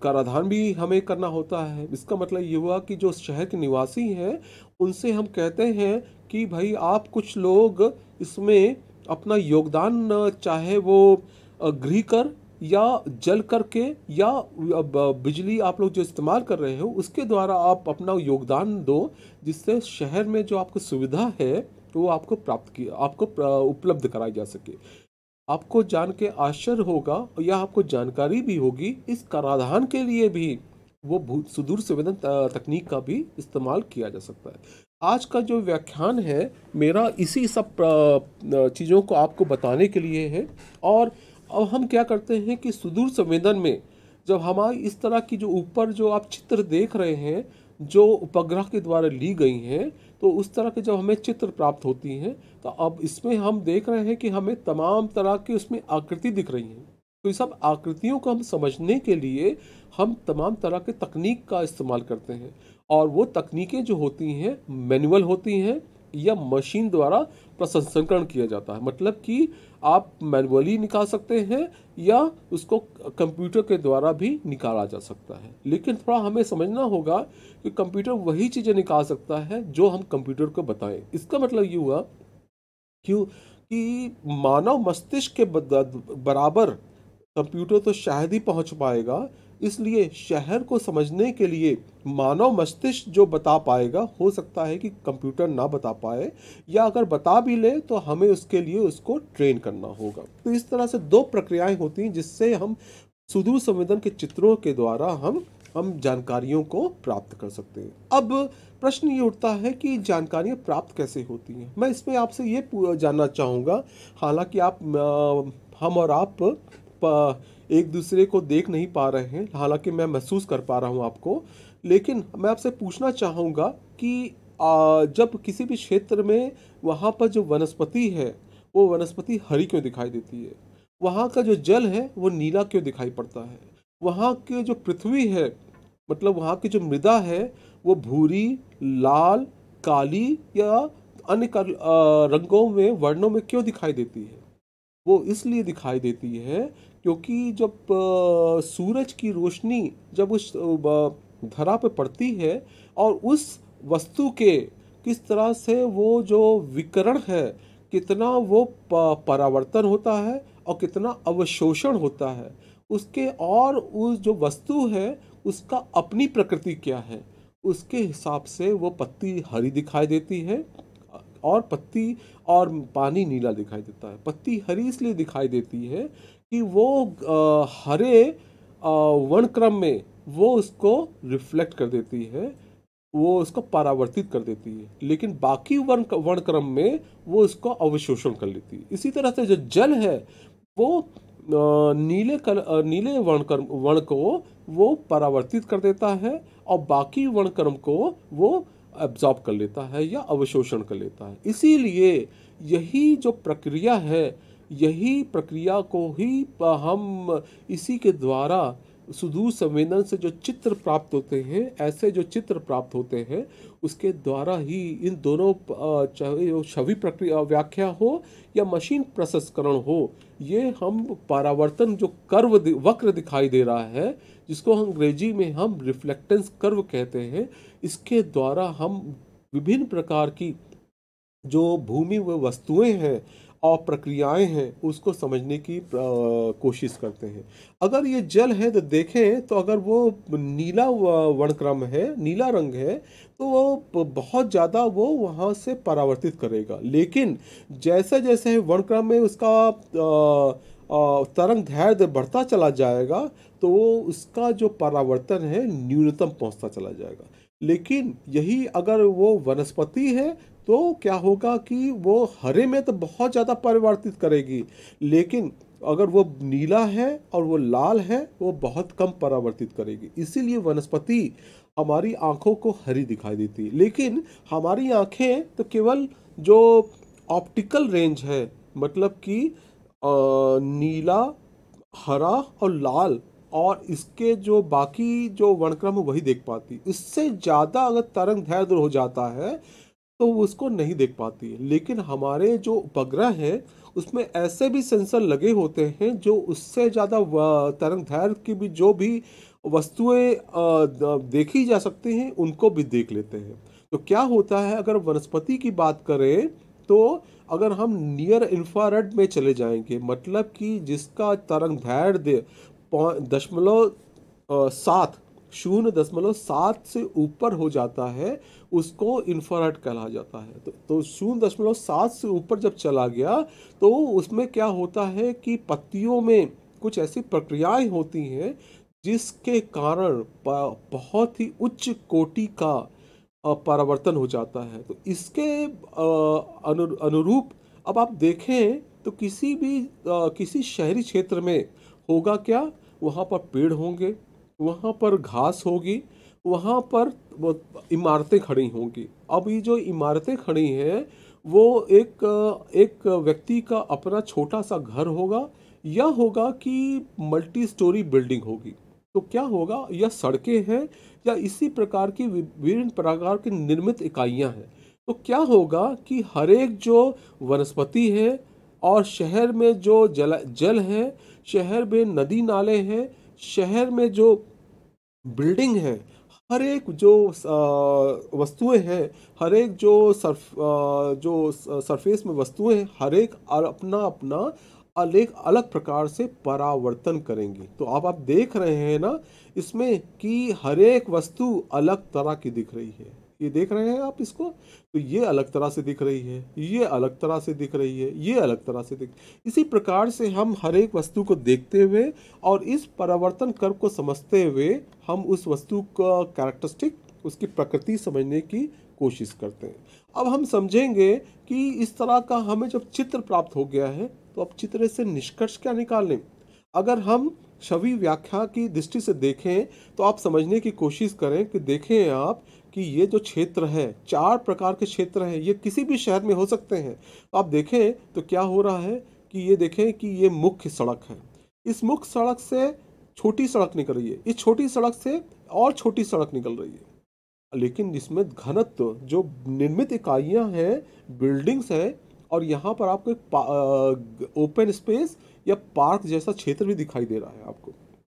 कराधान भी हमें करना होता है इसका मतलब ये हुआ कि जो शहर के निवासी हैं उनसे हम कहते हैं कि भाई आप कुछ लोग इसमें अपना योगदान चाहे वो गृह कर या जल करके या बिजली आप लोग जो इस्तेमाल कर रहे हो उसके द्वारा आप अपना योगदान दो जिससे शहर में जो आपको सुविधा है तो वो आपको प्राप्त की आपको उपलब्ध कराई जा सके आपको जान के आश्चर्य होगा या आपको जानकारी भी होगी इस कराधान के लिए भी वो सुदूर संवेदन तकनीक का भी इस्तेमाल किया जा सकता है आज का जो व्याख्यान है मेरा इसी सब चीज़ों को आपको बताने के लिए है और अब हम क्या करते हैं कि सुदूर संवेदन में जब हमारी इस तरह की जो ऊपर जो आप चित्र देख रहे हैं जो उपग्रह के द्वारा ली गई हैं तो उस तरह के जब हमें चित्र प्राप्त होती हैं तो अब इसमें हम देख रहे हैं कि हमें तमाम तरह की उसमें आकृति दिख रही हैं तो ये सब आकृतियों को हम समझने के लिए हम तमाम तरह के तकनीक का इस्तेमाल करते हैं और वो तकनीकें जो होती हैं मैनुअल होती हैं या मशीन द्वारा प्रसंस्करण किया जाता है मतलब कि आप मैनुअली निकाल सकते हैं या उसको कंप्यूटर के द्वारा भी निकाला जा सकता है लेकिन थोड़ा हमें समझना होगा कि कंप्यूटर वही चीज़ें निकाल सकता है जो हम कंप्यूटर को बताएं इसका मतलब ये हुआ क्यों कि मानव मस्तिष्क के बराबर कंप्यूटर तो शायद ही पहुंच पाएगा इसलिए शहर को समझने के लिए मानव मस्तिष्क जो बता पाएगा हो सकता है कि कंप्यूटर ना बता पाए या अगर बता भी ले तो हमें उसके लिए उसको ट्रेन करना होगा तो इस तरह से दो प्रक्रियाएं होती हैं जिससे हम सुदूर संवेदन के चित्रों के द्वारा हम हम जानकारियों को प्राप्त कर सकते हैं अब प्रश्न ये उठता है कि जानकारियाँ प्राप्त कैसे होती हैं मैं इसमें आपसे ये जानना चाहूँगा हालांकि आप हम और आप एक दूसरे को देख नहीं पा रहे हैं हालांकि मैं महसूस कर पा रहा हूँ आपको लेकिन मैं आपसे पूछना चाहूंगा कि आ, जब किसी भी क्षेत्र में वहाँ पर जो वनस्पति है वो वनस्पति हरी क्यों दिखाई देती है वहाँ का जो जल है वो नीला क्यों दिखाई पड़ता है वहाँ की जो पृथ्वी है मतलब वहाँ की जो मृदा है वो भूरी लाल काली या अन्य रंगों में वर्णों में क्यों दिखाई देती है वो इसलिए दिखाई देती है क्योंकि जब सूरज की रोशनी जब उस धरा पे पड़ती है और उस वस्तु के किस तरह से वो जो विकरण है कितना वो परावर्तन होता है और कितना अवशोषण होता है उसके और उस जो वस्तु है उसका अपनी प्रकृति क्या है उसके हिसाब से वो पत्ती हरी दिखाई देती है और पत्ती और पानी नीला दिखाई देता है पत्ती हरी इसलिए दिखाई देती है कि वो हरे वर्ण क्रम में वो उसको रिफ्लेक्ट कर देती है वो उसको परावर्तित कर देती है लेकिन बाकी वर्ण वर्ण क्रम में वो उसको अवशोषण कर लेती है इसी तरह से जो जल है वो नीले कल नीले वर्ण कर्म वर्ण को वो परावर्तित कर देता है और बाकी वर्ण कर्म को वो एब्जॉर्ब कर लेता है या अवशोषण कर लेता है इसीलिए यही जो प्रक्रिया है यही प्रक्रिया को ही हम इसी के द्वारा सुदूर संवेदन से जो चित्र प्राप्त होते हैं ऐसे जो चित्र प्राप्त होते हैं उसके द्वारा ही इन दोनों चाहे वो छवि प्रक्रिया व्याख्या हो या मशीन प्रसंस्करण हो ये हम परावर्तन जो कर्व वक्र दिखाई दे रहा है जिसको अंग्रेजी में हम रिफ्लेक्टेंस कर्व कहते हैं इसके द्वारा हम विभिन्न प्रकार की जो भूमि व वस्तुएं हैं और प्रक्रियाएं हैं उसको समझने की कोशिश करते हैं अगर ये जल है तो देखें तो अगर वो नीला वर्णक्रम है नीला रंग है तो वो बहुत ज़्यादा वो वहाँ से परावर्तित करेगा लेकिन जैसे जैसे वर्णक्रम में उसका तरंग धैर्य बढ़ता चला जाएगा तो वो उसका जो परावर्तन है न्यूनतम पहुँचता चला जाएगा लेकिन यही अगर वो वनस्पति है तो क्या होगा कि वो हरे में तो बहुत ज़्यादा परिवर्तित करेगी लेकिन अगर वो नीला है और वो लाल है वो बहुत कम परावर्तित करेगी इसीलिए वनस्पति हमारी आँखों को हरी दिखाई देती है लेकिन हमारी आँखें तो केवल जो ऑप्टिकल रेंज है मतलब कि नीला हरा और लाल और इसके जो बाकी जो वर्णक्रम वही देख पाती इससे ज़्यादा अगर तरंग धैर्य हो जाता है तो वो उसको नहीं देख पाती है लेकिन हमारे जो उपग्रह हैं उसमें ऐसे भी सेंसर लगे होते हैं जो उससे ज़्यादा तरंग दैर्घ की भी जो भी वस्तुएं देखी जा सकती हैं उनको भी देख लेते हैं तो क्या होता है अगर वनस्पति की बात करें तो अगर हम नियर इंफ्रारेड में चले जाएंगे मतलब कि जिसका तरंग दैर्घ दशमलव सात शून्य दशमलव सात से ऊपर हो जाता है उसको इन्फ्रारेड कहा जाता है तो, तो शून्य दशमलव सात से ऊपर जब चला गया तो उसमें क्या होता है कि पत्तियों में कुछ ऐसी प्रक्रियाएं होती हैं जिसके कारण बहुत ही उच्च कोटि का परावर्तन हो जाता है तो इसके अनु, अनुरूप अब आप देखें तो किसी भी किसी शहरी क्षेत्र में होगा क्या वहाँ पर पेड़ होंगे वहाँ पर घास होगी वहाँ पर इमारतें खड़ी होंगी अब ये जो इमारतें खड़ी हैं वो एक एक व्यक्ति का अपना छोटा सा घर होगा या होगा कि मल्टी स्टोरी बिल्डिंग होगी तो क्या होगा यह सड़कें हैं या इसी प्रकार की विभिन्न प्रकार की निर्मित इकाइयाँ हैं तो क्या होगा कि हर एक जो वनस्पति है और शहर में जो जल जल है शहर में नदी नाले हैं शहर में जो बिल्डिंग है हर एक जो वस्तुएं हैं हर एक जो सरफ जो सरफेस में वस्तुएं हैं हर एक अपना अपना अलग अलग प्रकार से परावर्तन करेंगी तो आप आप देख रहे हैं ना इसमें कि हर एक वस्तु अलग तरह की दिख रही है ये देख रहे हैं आप इसको तो ये अलग तरह से दिख रही है ये अलग तरह से दिख रही है ये अलग तरह से दिख इसी प्रकार से हम हर एक वस्तु को देखते हुए और इस परावर्तन कर्व को समझते हुए हम उस वस्तु का कैरेक्टरिस्टिक उसकी प्रकृति समझने की कोशिश करते हैं अब हम समझेंगे कि इस तरह का हमें जब चित्र प्राप्त हो गया है तो अब चित्र से निष्कर्ष क्या निकालें अगर हम छवि व्याख्या की दृष्टि से देखें तो आप समझने की कोशिश करें कि देखें आप कि ये जो क्षेत्र है चार प्रकार के क्षेत्र हैं ये किसी भी शहर में हो सकते हैं तो आप देखें तो क्या हो रहा है कि ये देखें कि ये मुख्य सड़क है इस मुख्य सड़क से छोटी सड़क निकल रही है इस छोटी सड़क से और छोटी सड़क निकल रही है लेकिन इसमें घनत्व जो निर्मित इकाइयां हैं बिल्डिंग्स हैं और यहाँ पर आपको एक ओपन स्पेस या पार्क जैसा क्षेत्र भी दिखाई दे रहा है आपको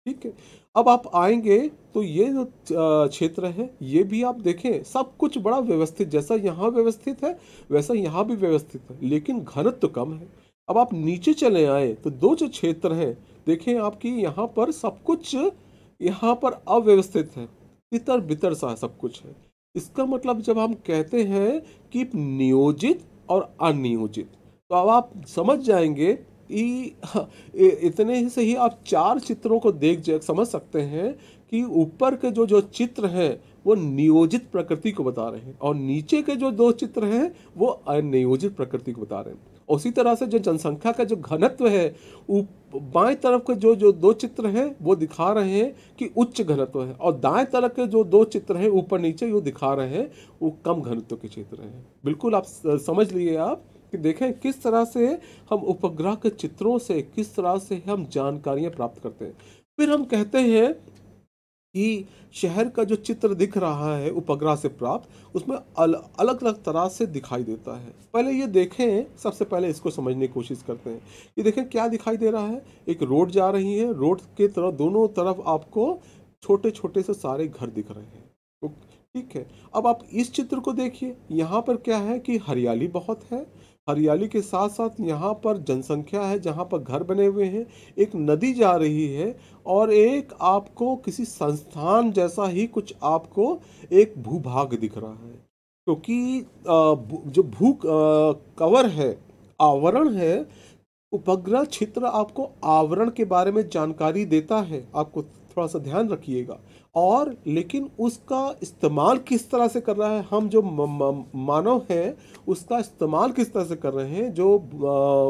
ठीक है अब आप आएंगे तो ये जो क्षेत्र है ये भी आप देखें सब कुछ बड़ा व्यवस्थित जैसा यहाँ व्यवस्थित है वैसा यहाँ भी व्यवस्थित है लेकिन घनत्व तो कम है अब आप नीचे चले आए तो दो जो क्षेत्र हैं देखें आपकी यहाँ पर सब कुछ यहाँ पर अव्यवस्थित है तितर बितर सा सब कुछ है इसका मतलब जब हम कहते हैं कि नियोजित और अनियोजित तो अब आप समझ जाएंगे हाँ, इतने ही से ही आप चार चित्रों को देख समझ सकते हैं कि ऊपर के जो जो चित्र हैं वो नियोजित प्रकृति को बता रहे हैं और नीचे के जो दो चित्र हैं वो अनियोजित प्रकृति को बता रहे हैं उसी तरह से जो जनसंख्या का जो घनत्व है बाएं तरफ के जो जो दो चित्र हैं वो दिखा रहे हैं कि उच्च घनत्व है और दाएं तरफ के जो दो चित्र हैं ऊपर नीचे वो दिखा रहे हैं वो कम घनत्व के चित्र हैं बिल्कुल आप समझ लिए आप कि देखें किस तरह से हम उपग्रह के चित्रों से किस तरह से हम जानकारियां प्राप्त करते हैं फिर हम कहते हैं कि शहर का जो चित्र दिख रहा है उपग्रह से प्राप्त उसमें अल, अलग अलग तरह से दिखाई देता है पहले ये देखें सबसे पहले इसको समझने की कोशिश करते हैं कि देखें क्या दिखाई दे रहा है एक रोड जा रही है रोड के तरफ दोनों तरफ आपको छोटे छोटे से सारे घर दिख रहे हैं तो ठीक है अब आप इस चित्र को देखिए यहाँ पर क्या है कि हरियाली बहुत है हरियाली के साथ साथ यहाँ पर जनसंख्या है जहाँ पर घर बने हुए हैं एक नदी जा रही है और एक आपको किसी संस्थान जैसा ही कुछ आपको एक भूभाग दिख रहा है क्योंकि जो भू कवर है आवरण है उपग्रह क्षेत्र आपको आवरण के बारे में जानकारी देता है आपको थोड़ा सा ध्यान रखिएगा और लेकिन उसका इस्तेमाल किस तरह से कर रहा है हम जो मानव हैं उसका इस्तेमाल किस तरह से कर रहे हैं जो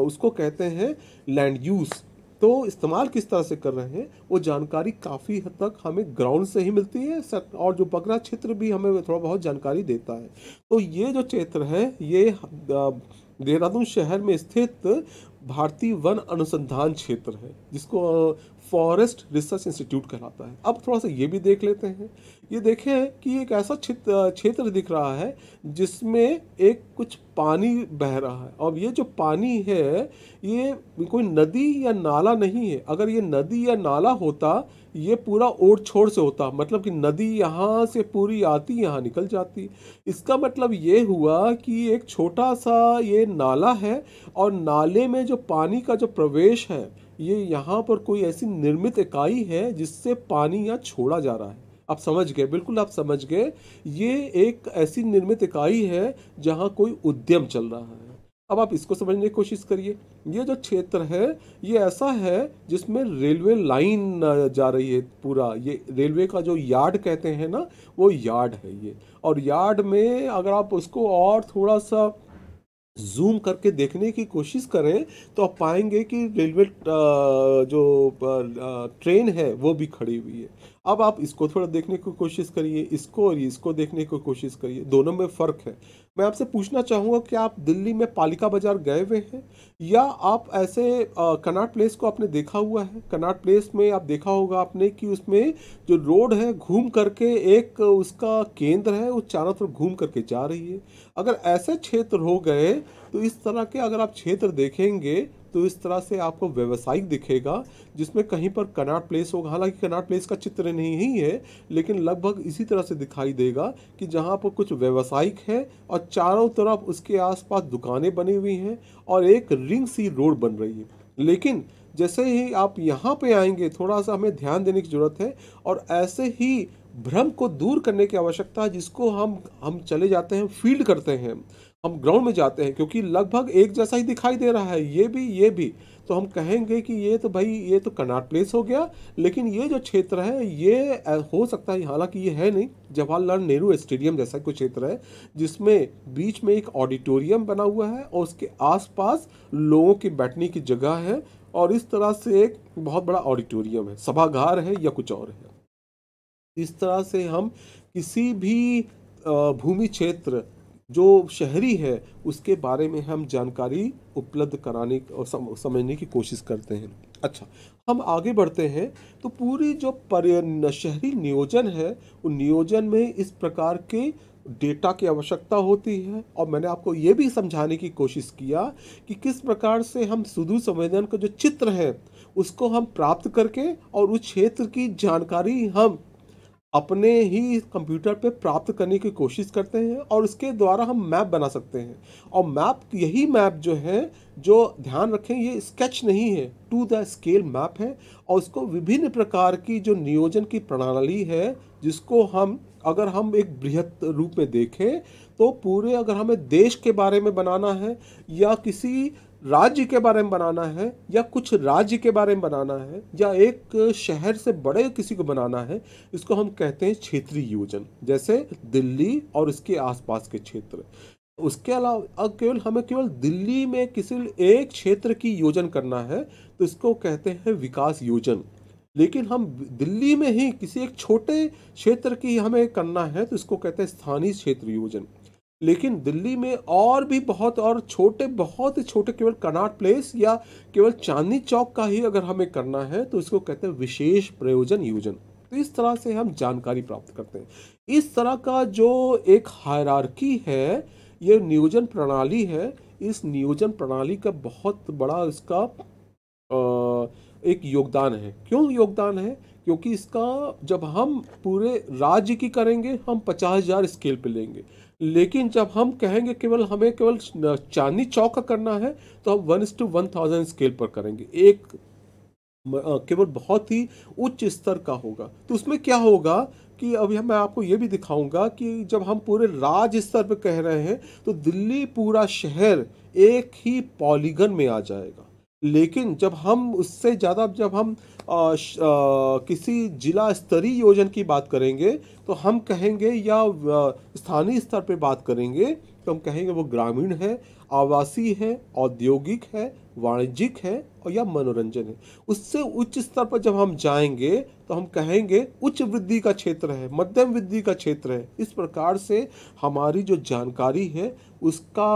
उसको कहते हैं लैंड यूज़ तो इस्तेमाल किस तरह से कर रहे हैं वो जानकारी काफ़ी हद तक हमें ग्राउंड से ही मिलती है और जो बकरा क्षेत्र भी हमें थोड़ा बहुत जानकारी देता है तो ये जो क्षेत्र है ये देहरादून शहर में स्थित भारतीय वन अनुसंधान क्षेत्र है जिसको फॉरेस्ट रिसर्च इंस्टीट्यूट कहलाता है अब थोड़ा सा ये भी देख लेते हैं ये देखें कि एक ऐसा क्षेत्र दिख रहा है जिसमें एक कुछ पानी बह रहा है और ये जो पानी है ये कोई नदी या नाला नहीं है अगर ये नदी या नाला होता ये पूरा ओर छोर से होता मतलब कि नदी यहाँ से पूरी आती यहाँ निकल जाती इसका मतलब ये हुआ कि एक छोटा सा ये नाला है और नाले में जो पानी का जो प्रवेश है ये यहाँ पर कोई ऐसी निर्मित इकाई है जिससे पानी यहाँ छोड़ा जा रहा है आप समझ गए बिल्कुल आप समझ गए ये एक ऐसी निर्मित इकाई है जहाँ कोई उद्यम चल रहा है अब आप इसको समझने की कोशिश करिए ये जो क्षेत्र है ये ऐसा है जिसमें रेलवे लाइन जा रही है पूरा ये रेलवे का जो यार्ड कहते हैं ना वो यार्ड है ये और यार्ड में अगर आप उसको और थोड़ा सा जूम करके देखने की कोशिश करें तो आप पाएंगे कि रेलवे जो ट्रेन है वो भी खड़ी हुई है अब आप इसको थोड़ा देखने की कोशिश करिए इसको और इसको देखने की कोशिश करिए दोनों में फ़र्क है मैं आपसे पूछना चाहूँगा कि आप दिल्ली में पालिका बाज़ार गए हुए हैं या आप ऐसे कनाट प्लेस को आपने देखा हुआ है कनाट प्लेस में आप देखा होगा आपने कि उसमें जो रोड है घूम करके एक उसका केंद्र है वो चारों तरफ घूम करके जा रही है अगर ऐसे क्षेत्र हो गए तो इस तरह के अगर आप क्षेत्र देखेंगे तो इस तरह से आपको व्यवसायिक दिखेगा जिसमें कहीं पर कनाट प्लेस होगा हालांकि कनाट प्लेस का चित्र नहीं ही है लेकिन लगभग इसी तरह से दिखाई देगा कि जहाँ पर कुछ व्यवसायिक है और चारों तरफ उसके आसपास दुकानें बनी हुई हैं और एक रिंग सी रोड बन रही है लेकिन जैसे ही आप यहाँ पर आएंगे थोड़ा सा हमें ध्यान देने की ज़रूरत है और ऐसे ही भ्रम को दूर करने की आवश्यकता है जिसको हम हम चले जाते हैं फील्ड करते हैं हम ग्राउंड में जाते हैं क्योंकि लगभग एक जैसा ही दिखाई दे रहा है ये भी ये भी तो हम कहेंगे कि ये तो भाई ये तो कनाट प्लेस हो गया लेकिन ये जो क्षेत्र है ये हो सकता है हालांकि ये है नहीं जवाहरलाल नेहरू स्टेडियम जैसा कोई क्षेत्र है जिसमें बीच में एक ऑडिटोरियम बना हुआ है और उसके आसपास लोगों की बैठने की जगह है और इस तरह से एक बहुत बड़ा ऑडिटोरियम है सभागार है या कुछ और है इस तरह से हम किसी भी भूमि क्षेत्र जो शहरी है उसके बारे में हम जानकारी उपलब्ध कराने और समझने की कोशिश करते हैं अच्छा हम आगे बढ़ते हैं तो पूरी जो पर्य शहरी नियोजन है उन नियोजन में इस प्रकार के डेटा की आवश्यकता होती है और मैंने आपको ये भी समझाने की कोशिश किया कि किस प्रकार से हम सुदूर संवेदन का जो चित्र है उसको हम प्राप्त करके और उस क्षेत्र की जानकारी हम अपने ही कंप्यूटर पे प्राप्त करने की कोशिश करते हैं और उसके द्वारा हम मैप बना सकते हैं और मैप यही मैप जो है जो ध्यान रखें ये स्केच नहीं है टू द स्केल मैप है और उसको विभिन्न प्रकार की जो नियोजन की प्रणाली है जिसको हम अगर हम एक बृहत रूप में देखें तो पूरे अगर हमें देश के बारे में बनाना है या किसी राज्य के बारे में बनाना है या कुछ राज्य के बारे में बनाना है या एक शहर से बड़े किसी को बनाना है इसको हम कहते हैं क्षेत्रीय योजन जैसे दिल्ली और इसके आसपास के क्षेत्र उसके अलावा अब केवल हमें केवल दिल्ली में किसी एक क्षेत्र की योजन करना है तो इसको कहते हैं विकास योजन लेकिन हम दिल्ली में ही किसी एक छोटे क्षेत्र की हमें करना है तो इसको कहते हैं स्थानीय क्षेत्र योजन लेकिन दिल्ली में और भी बहुत और छोटे बहुत ही छोटे केवल कनाट प्लेस या केवल चांदनी चौक का ही अगर हमें करना है तो इसको कहते हैं विशेष प्रयोजन योजन तो इस तरह से हम जानकारी प्राप्त करते हैं इस तरह का जो एक हायरार्की है ये नियोजन प्रणाली है इस नियोजन प्रणाली का बहुत बड़ा इसका आ, एक योगदान है क्यों योगदान है क्योंकि इसका जब हम पूरे राज्य की करेंगे हम पचास हज़ार स्केल पे लेंगे लेकिन जब हम कहेंगे केवल हमें केवल चांदनी चौक का करना है तो हम one two one thousand scale पर करेंगे एक केवल बहुत ही उच्च स्तर का होगा तो उसमें क्या होगा कि अभी मैं आपको ये भी दिखाऊंगा कि जब हम पूरे राज्य स्तर पर कह रहे हैं तो दिल्ली पूरा शहर एक ही पॉलीगन में आ जाएगा लेकिन जब हम उससे ज़्यादा जब हम आ, किसी जिला स्तरीय योजन की बात करेंगे तो हम कहेंगे या स्थानीय स्तर पर बात करेंगे तो हम कहेंगे वो ग्रामीण है आवासीय है औद्योगिक है वाणिज्यिक है और या मनोरंजन है उससे उच्च स्तर पर जब हम जाएंगे तो हम कहेंगे उच्च वृद्धि का क्षेत्र है मध्यम वृद्धि का क्षेत्र है इस प्रकार से हमारी जो जानकारी है उसका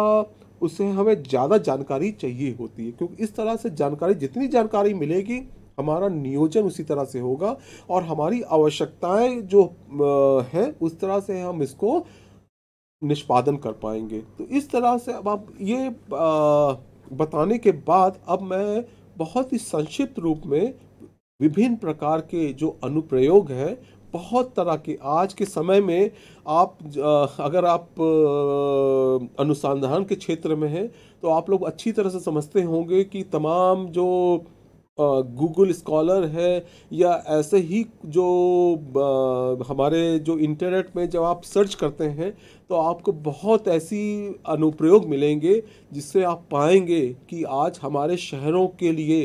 उससे हमें ज़्यादा जानकारी चाहिए होती है क्योंकि इस तरह से जानकारी जितनी जानकारी मिलेगी हमारा नियोजन उसी तरह से होगा और हमारी आवश्यकताएं जो है उस तरह से हम इसको निष्पादन कर पाएंगे तो इस तरह से अब आप ये बताने के बाद अब मैं बहुत ही संक्षिप्त रूप में विभिन्न प्रकार के जो अनुप्रयोग हैं बहुत तरह के आज के समय में आप अगर आप अनुसंधान के क्षेत्र में हैं तो आप लोग अच्छी तरह से समझते होंगे कि तमाम जो गूगल स्कॉलर है या ऐसे ही जो आ, हमारे जो इंटरनेट में जब आप सर्च करते हैं तो आपको बहुत ऐसी अनुप्रयोग मिलेंगे जिससे आप पाएंगे कि आज हमारे शहरों के लिए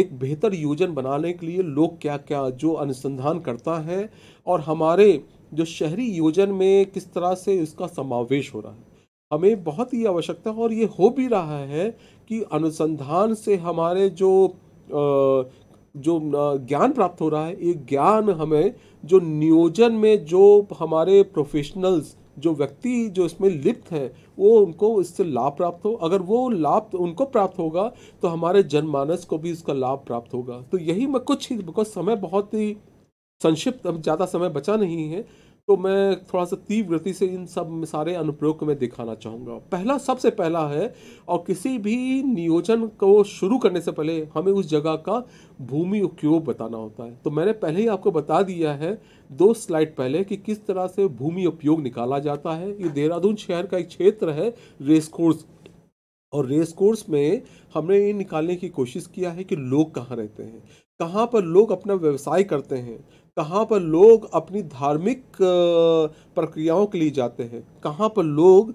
एक बेहतर योजन बनाने के लिए लोग क्या क्या जो अनुसंधान करता है और हमारे जो शहरी योजन में किस तरह से उसका समावेश हो रहा है हमें बहुत ही आवश्यकता और ये हो भी रहा है कि अनुसंधान से हमारे जो जो ज्ञान प्राप्त हो रहा है ये ज्ञान हमें जो नियोजन में जो हमारे प्रोफेशनल्स जो व्यक्ति जो इसमें लिप्त है वो उनको इससे लाभ प्राप्त हो अगर वो लाभ उनको प्राप्त होगा तो हमारे जनमानस को भी उसका लाभ प्राप्त होगा तो यही मैं कुछ ही बिकॉज समय बहुत ही संक्षिप्त अब ज़्यादा समय बचा नहीं है तो मैं थोड़ा सा तीव्र गति से इन सब सारे अनुप्रयोग को मैं दिखाना चाहूँगा पहला सबसे पहला है और किसी भी नियोजन को शुरू करने से पहले हमें उस जगह का भूमि उपयोग बताना होता है तो मैंने पहले ही आपको बता दिया है दो स्लाइड पहले कि किस तरह से भूमि उपयोग निकाला जाता है ये देहरादून शहर का एक क्षेत्र है रेस कोर्स और रेस कोर्स में हमने ये निकालने की कोशिश किया है कि लोग कहाँ रहते हैं कहाँ पर लोग अपना व्यवसाय करते हैं कहाँ पर लोग अपनी धार्मिक प्रक्रियाओं के लिए जाते हैं कहाँ पर लोग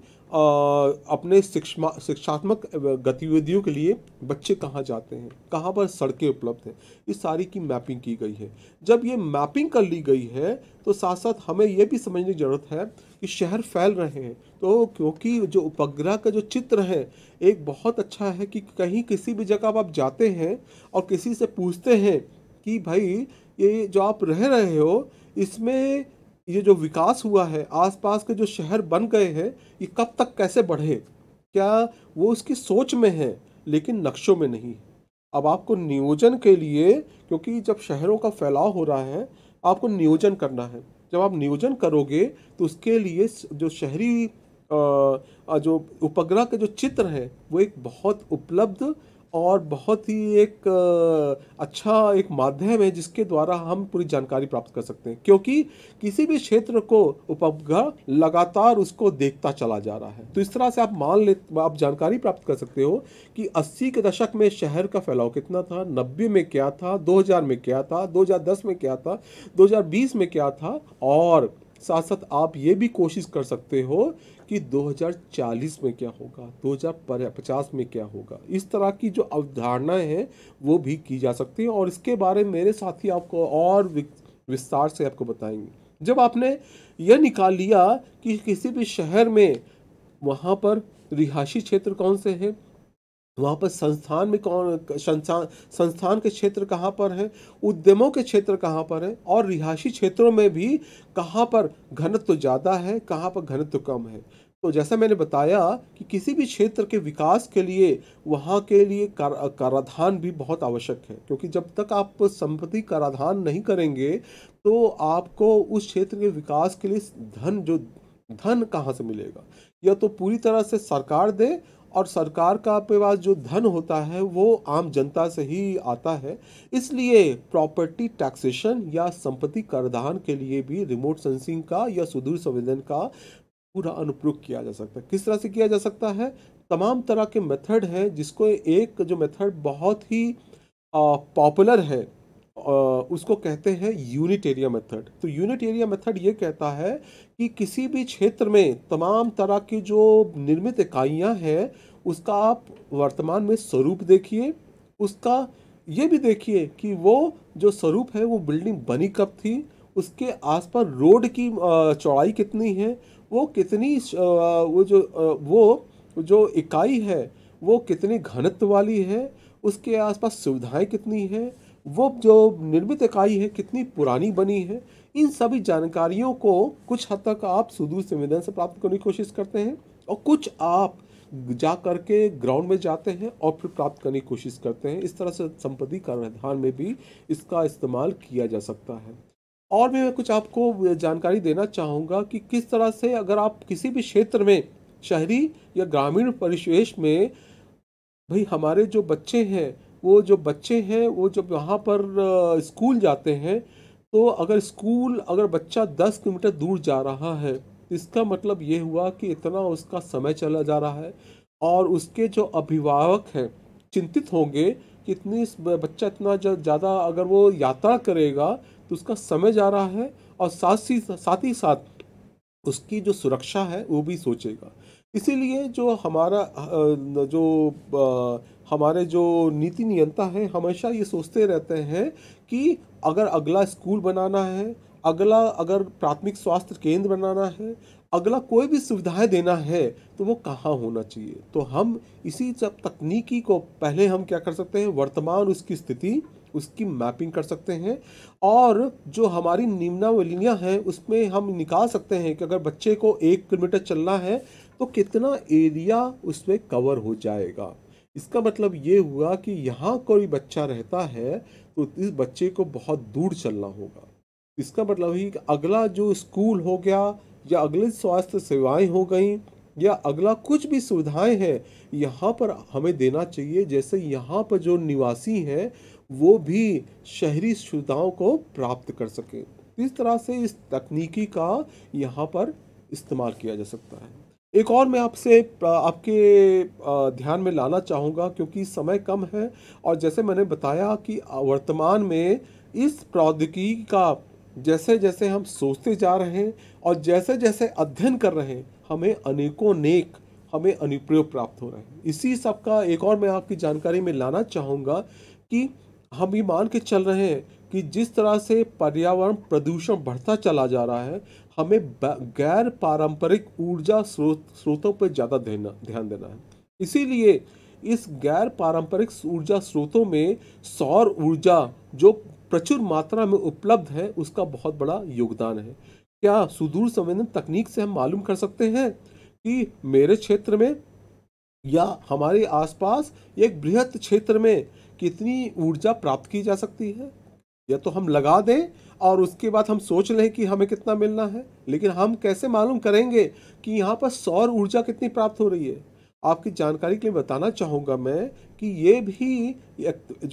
अपने शिक्षा शिक्षात्मक गतिविधियों के लिए बच्चे कहाँ जाते हैं कहाँ पर सड़कें उपलब्ध हैं इस सारी की मैपिंग की गई है जब ये मैपिंग कर ली गई है तो साथ साथ हमें यह भी समझने की ज़रूरत है कि शहर फैल रहे हैं तो क्योंकि जो उपग्रह का जो चित्र है एक बहुत अच्छा है कि कहीं किसी भी जगह आप जाते हैं और किसी से पूछते हैं कि भाई ये जो आप रह रहे हो इसमें ये जो विकास हुआ है आसपास के जो शहर बन गए हैं ये कब तक कैसे बढ़े क्या वो उसकी सोच में है लेकिन नक्शों में नहीं अब आपको नियोजन के लिए क्योंकि जब शहरों का फैलाव हो रहा है आपको नियोजन करना है जब आप नियोजन करोगे तो उसके लिए जो शहरी जो उपग्रह के जो चित्र हैं वो एक बहुत उपलब्ध और बहुत ही एक अच्छा एक माध्यम है जिसके द्वारा हम पूरी जानकारी प्राप्त कर सकते हैं क्योंकि किसी भी क्षेत्र को उपग्रह लगातार उसको देखता चला जा रहा है तो इस तरह से आप मान ले आप जानकारी प्राप्त कर सकते हो कि 80 के दशक में शहर का फैलाव कितना था 90 में क्या था 2000 में क्या था 2010 में क्या था 2020 में क्या था और साथ साथ आप ये भी कोशिश कर सकते हो कि 2040 में क्या होगा 2050 में क्या होगा इस तरह की जो अवधारणाएं हैं वो भी की जा सकती हैं और इसके बारे में मेरे साथी आपको और विस्तार से आपको बताएंगे जब आपने यह निकाल लिया कि किसी भी शहर में वहाँ पर रिहायशी क्षेत्र कौन से हैं वहाँ पर संस्थान में कौन संस्थान संस्थान के क्षेत्र कहाँ पर हैं उद्यमों के क्षेत्र कहाँ पर हैं और रिहायशी क्षेत्रों में भी कहाँ पर घनत्व तो ज़्यादा है कहाँ पर घनत्व तो कम है तो जैसा मैंने बताया कि किसी भी क्षेत्र के विकास के लिए वहाँ के लिए कर, कराधान भी बहुत आवश्यक है क्योंकि जब तक आप संपत्ति कराधान नहीं करेंगे तो आपको उस क्षेत्र के विकास के लिए धन जो धन कहाँ से मिलेगा या तो पूरी तरह से सरकार दे और सरकार का आपके पास जो धन होता है वो आम जनता से ही आता है इसलिए प्रॉपर्टी टैक्सेशन या संपत्ति करदान के लिए भी रिमोट सेंसिंग का या सुदूर संवेदन का पूरा अनुप्रयोग किया जा सकता है किस तरह से किया जा सकता है तमाम तरह के मेथड हैं जिसको एक जो मेथड बहुत ही पॉपुलर है आ, उसको कहते हैं यूनिट एरिया मेथड तो यूनिट एरिया मेथड ये कहता है कि किसी भी क्षेत्र में तमाम तरह की जो निर्मित इकाइयाँ हैं उसका आप वर्तमान में स्वरूप देखिए उसका ये भी देखिए कि वो जो स्वरूप है वो बिल्डिंग बनी कब थी उसके आसपास रोड की चौड़ाई कितनी है वो कितनी वो जो वो जो इकाई है वो कितनी घनत्व वाली है उसके आसपास सुविधाएं कितनी है वो जो निर्मित इकाई है कितनी पुरानी बनी है इन सभी जानकारियों को कुछ हद तक आप सुदूर संवेदन से प्राप्त करने की कोशिश करते हैं और कुछ आप जा करके ग्राउंड में जाते हैं और फिर प्राप्त करने की कोशिश करते हैं इस तरह से संपत्ति कार्याधान में भी इसका इस्तेमाल किया जा सकता है और मैं कुछ आपको जानकारी देना चाहूँगा कि किस तरह से अगर आप किसी भी क्षेत्र में शहरी या ग्रामीण परिवेश में भाई हमारे जो बच्चे हैं वो जो बच्चे हैं वो जब वहाँ पर स्कूल जाते हैं तो अगर स्कूल अगर बच्चा दस किलोमीटर दूर जा रहा है इसका मतलब ये हुआ कि इतना उसका समय चला जा रहा है और उसके जो अभिभावक हैं चिंतित होंगे कि इतनी बच्चा इतना ज़्यादा अगर वो यात्रा करेगा तो उसका समय जा रहा है और साथ ही साथ ही साथ उसकी जो सुरक्षा है वो भी सोचेगा इसीलिए जो हमारा जो हमारे जो नीति नियंता है हमेशा ये सोचते रहते हैं कि अगर अगला स्कूल बनाना है अगला अगर प्राथमिक स्वास्थ्य केंद्र बनाना है अगला कोई भी सुविधाएं देना है तो वो कहाँ होना चाहिए तो हम इसी सब तकनीकी को पहले हम क्या कर सकते हैं वर्तमान उसकी स्थिति उसकी मैपिंग कर सकते हैं और जो हमारी निम्नावलियाँ हैं उसमें हम निकाल सकते हैं कि अगर बच्चे को एक किलोमीटर चलना है तो कितना एरिया उसमें कवर हो जाएगा इसका मतलब ये हुआ कि यहाँ कोई बच्चा रहता है तो इस बच्चे को बहुत दूर चलना होगा इसका मतलब है कि अगला जो स्कूल हो गया या अगले स्वास्थ्य सेवाएं हो गई या अगला कुछ भी सुविधाएं हैं यहाँ पर हमें देना चाहिए जैसे यहाँ पर जो निवासी हैं वो भी शहरी सुविधाओं को प्राप्त कर सके इस तरह से इस तकनीकी का यहाँ पर इस्तेमाल किया जा सकता है एक और मैं आपसे आपके ध्यान में लाना चाहूँगा क्योंकि समय कम है और जैसे मैंने बताया कि वर्तमान में इस प्रौद्योगिकी का जैसे जैसे हम सोचते जा रहे हैं और जैसे जैसे अध्ययन कर रहे हैं हमें अनेकों नेक हमें अनुप्रयोग प्राप्त हो रहे हैं इसी सब का एक और मैं आपकी जानकारी में लाना चाहूँगा कि हम ये मान के चल रहे हैं कि जिस तरह से पर्यावरण प्रदूषण बढ़ता चला जा रहा है हमें गैर पारंपरिक ऊर्जा स्रोत स्रोतों पर ज़्यादा ध्यान देना है इसीलिए इस गैर पारंपरिक ऊर्जा स्रोतों में सौर ऊर्जा जो प्रचुर मात्रा में उपलब्ध है उसका बहुत बड़ा योगदान है क्या सुदूर संवेदन तकनीक से हम मालूम कर सकते हैं कि मेरे क्षेत्र में या हमारे आसपास एक बृहत क्षेत्र में कितनी ऊर्जा प्राप्त की जा सकती है या तो हम लगा दें और उसके बाद हम सोच लें कि हमें कितना मिलना है लेकिन हम कैसे मालूम करेंगे कि यहाँ पर सौर ऊर्जा कितनी प्राप्त हो रही है आपकी जानकारी के लिए बताना चाहूँगा मैं कि ये भी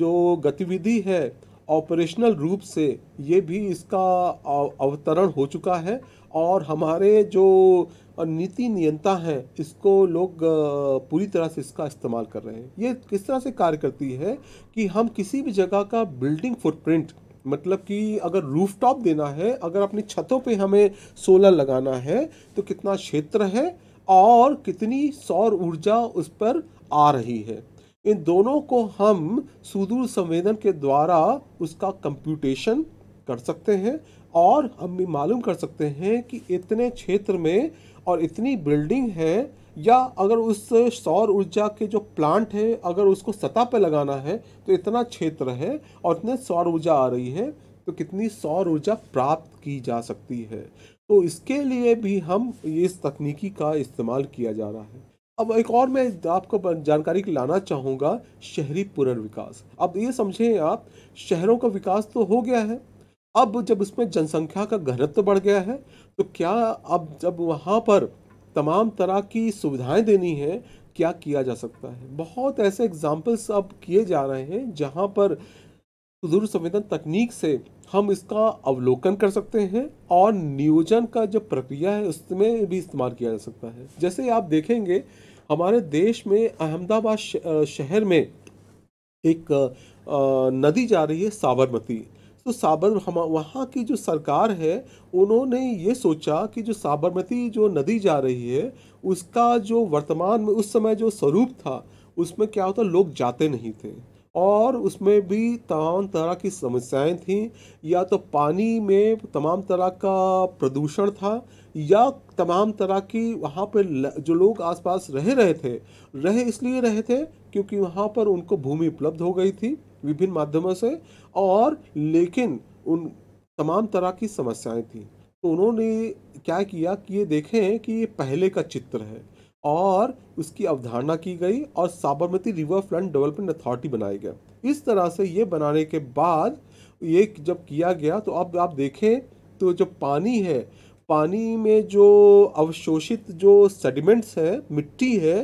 जो गतिविधि है ऑपरेशनल रूप से ये भी इसका अवतरण हो चुका है और हमारे जो नीति नियंता हैं इसको लोग पूरी तरह से इसका इस्तेमाल कर रहे हैं ये किस तरह से कार्य करती है कि हम किसी भी जगह का बिल्डिंग फुटप्रिंट मतलब कि अगर रूफटॉप देना है अगर अपनी छतों पे हमें सोलर लगाना है तो कितना क्षेत्र है और कितनी सौर ऊर्जा उस पर आ रही है इन दोनों को हम सुदूर संवेदन के द्वारा उसका कंप्यूटेशन कर सकते हैं और हम भी मालूम कर सकते हैं कि इतने क्षेत्र में और इतनी बिल्डिंग है या अगर उस सौर ऊर्जा के जो प्लांट है अगर उसको सतह पर लगाना है तो इतना क्षेत्र है और इतने सौर ऊर्जा आ रही है तो कितनी सौर ऊर्जा प्राप्त की जा सकती है तो इसके लिए भी हम इस तकनीकी का इस्तेमाल किया जा रहा है अब एक और मैं आपको जानकारी लाना चाहूँगा शहरी पुनर्विकास अब ये समझें आप शहरों का विकास तो हो गया है अब जब उसमें जनसंख्या का घनत्व बढ़ गया है तो क्या अब जब वहाँ पर तमाम तरह की सुविधाएं देनी है क्या किया जा सकता है बहुत ऐसे एग्जाम्पल्स अब किए जा रहे हैं जहाँ पर दूर संवेदन तकनीक से हम इसका अवलोकन कर सकते हैं और नियोजन का जो प्रक्रिया है उसमें भी इस्तेमाल किया जा सकता है जैसे आप देखेंगे हमारे देश में अहमदाबाद शहर में एक नदी जा रही है साबरमती तो साबर हम वहाँ की जो सरकार है उन्होंने ये सोचा कि जो साबरमती जो नदी जा रही है उसका जो वर्तमान में उस समय जो स्वरूप था उसमें क्या होता लोग जाते नहीं थे और उसमें भी तमाम तरह की समस्याएं थीं या तो पानी में तमाम तरह का प्रदूषण था या तमाम तरह की वहाँ पर जो लोग आसपास रह रहे थे रहे इसलिए रहे थे क्योंकि वहाँ पर उनको भूमि उपलब्ध हो गई थी विभिन्न माध्यमों से और लेकिन उन तमाम तरह की समस्याएं थीं तो उन्होंने क्या किया कि ये देखें कि ये पहले का चित्र है और उसकी अवधारणा की गई और Sabarmati river front development authority बनाई गए इस तरह से ये बनाने के बाद ये जब किया गया तो अब आप देखें तो जो पानी है पानी में जो अवशोषित जो सेडिमेंट्स है मिट्टी है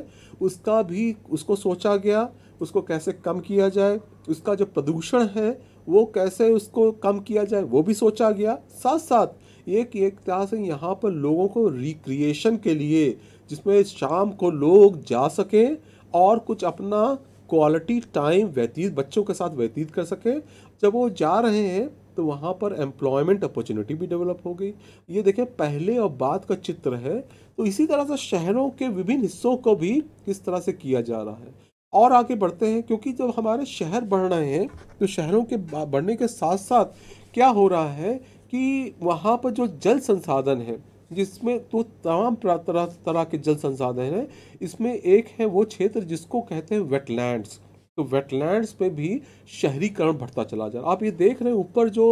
उसका भी उसको सोचा गया उसको कैसे कम किया जाए उसका जो प्रदूषण है वो कैसे उसको कम किया जाए वो भी सोचा गया साथ साथ एक एक तरह से यहाँ पर लोगों को रिक्रिएशन के लिए जिसमें शाम को लोग जा सकें और कुछ अपना क्वालिटी टाइम व्यतीत बच्चों के साथ व्यतीत कर सकें जब वो जा रहे हैं तो वहाँ पर एम्प्लॉयमेंट अपॉर्चुनिटी भी डेवलप हो गई ये देखें पहले और बाद का चित्र है तो इसी तरह से शहरों के विभिन्न हिस्सों को भी किस तरह से किया जा रहा है और आगे बढ़ते हैं क्योंकि जब हमारे शहर बढ़ रहे हैं तो शहरों के बढ़ने के साथ साथ क्या हो रहा है कि वहाँ पर जो जल संसाधन है जिसमें तो तमाम तरह तरह के जल संसाधन हैं इसमें एक है वो क्षेत्र जिसको कहते हैं वेटलैंड्स तो वेटलैंड्स पे भी शहरीकरण बढ़ता चला जा रहा आप ये देख रहे हैं ऊपर जो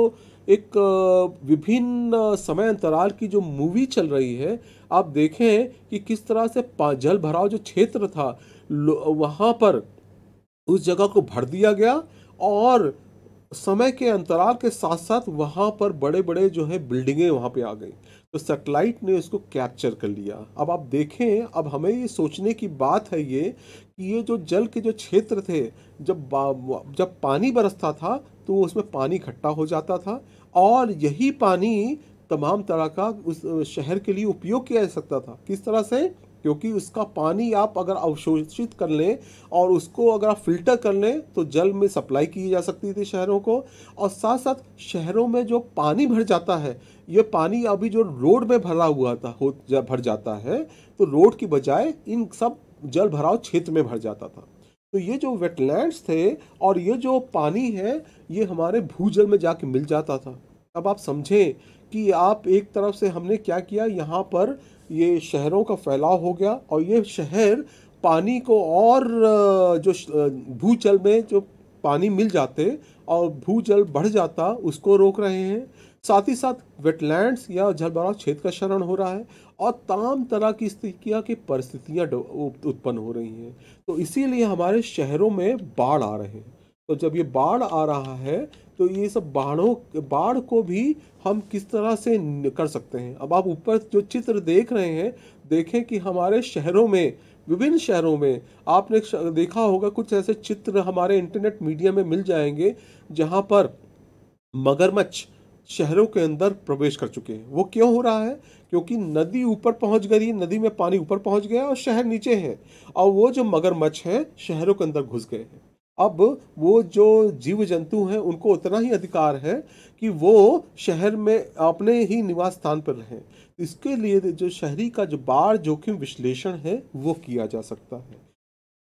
एक विभिन्न समय अंतराल की जो मूवी चल रही है आप देखें कि किस तरह से जल भराव जो क्षेत्र था वहाँ पर उस जगह को भर दिया गया और समय के अंतराल के साथ साथ वहाँ पर बड़े बड़े जो है बिल्डिंगें वहाँ पे आ गई तो सेटेलाइट ने उसको कैप्चर कर लिया अब आप देखें अब हमें ये सोचने की बात है ये कि ये जो जल के जो क्षेत्र थे जब जब पानी बरसता था तो उसमें पानी इकट्ठा हो जाता था और यही पानी तमाम तरह का उस शहर के लिए उपयोग किया जा सकता था किस तरह से क्योंकि उसका पानी आप अगर अवशोषित कर लें और उसको अगर आप फिल्टर कर लें तो जल में सप्लाई की जा सकती थी शहरों को और साथ साथ शहरों में जो पानी भर जाता है ये पानी अभी जो रोड में भरा हुआ था हो जा, भर जाता है तो रोड की बजाय इन सब जल भराव क्षेत्र में भर जाता था तो ये जो वेटलैंड्स थे और ये जो पानी है ये हमारे भूजल में जाके मिल जाता था अब आप समझें कि आप एक तरफ से हमने क्या किया यहाँ पर ये शहरों का फैलाव हो गया और ये शहर पानी को और जो भूजल में जो पानी मिल जाते और भूजल बढ़ जाता उसको रोक रहे हैं साथ ही साथ वेटलैंड्स या जलभराव क्षेत्र का शरण हो रहा है और तमाम तरह की स्थितियाँ की परिस्थितियाँ उत्पन्न हो रही हैं तो इसीलिए हमारे शहरों में बाढ़ आ रहे हैं तो जब ये बाढ़ आ रहा है तो ये सब बाढ़ों बाढ़ को भी हम किस तरह से कर सकते हैं अब आप ऊपर जो चित्र देख रहे हैं देखें कि हमारे शहरों में विभिन्न शहरों में आपने देखा होगा कुछ ऐसे चित्र हमारे इंटरनेट मीडिया में मिल जाएंगे जहाँ पर मगरमच्छ शहरों के अंदर प्रवेश कर चुके हैं वो क्यों हो रहा है क्योंकि नदी ऊपर पहुंच गई नदी में पानी ऊपर पहुंच गया और शहर नीचे है और वो जो मगरमच्छ है शहरों के अंदर घुस गए हैं अब वो जो जीव जंतु हैं उनको उतना ही अधिकार है कि वो शहर में अपने ही निवास स्थान पर रहें इसके लिए जो शहरी का जो बाढ़ जोखिम विश्लेषण है वो किया जा सकता है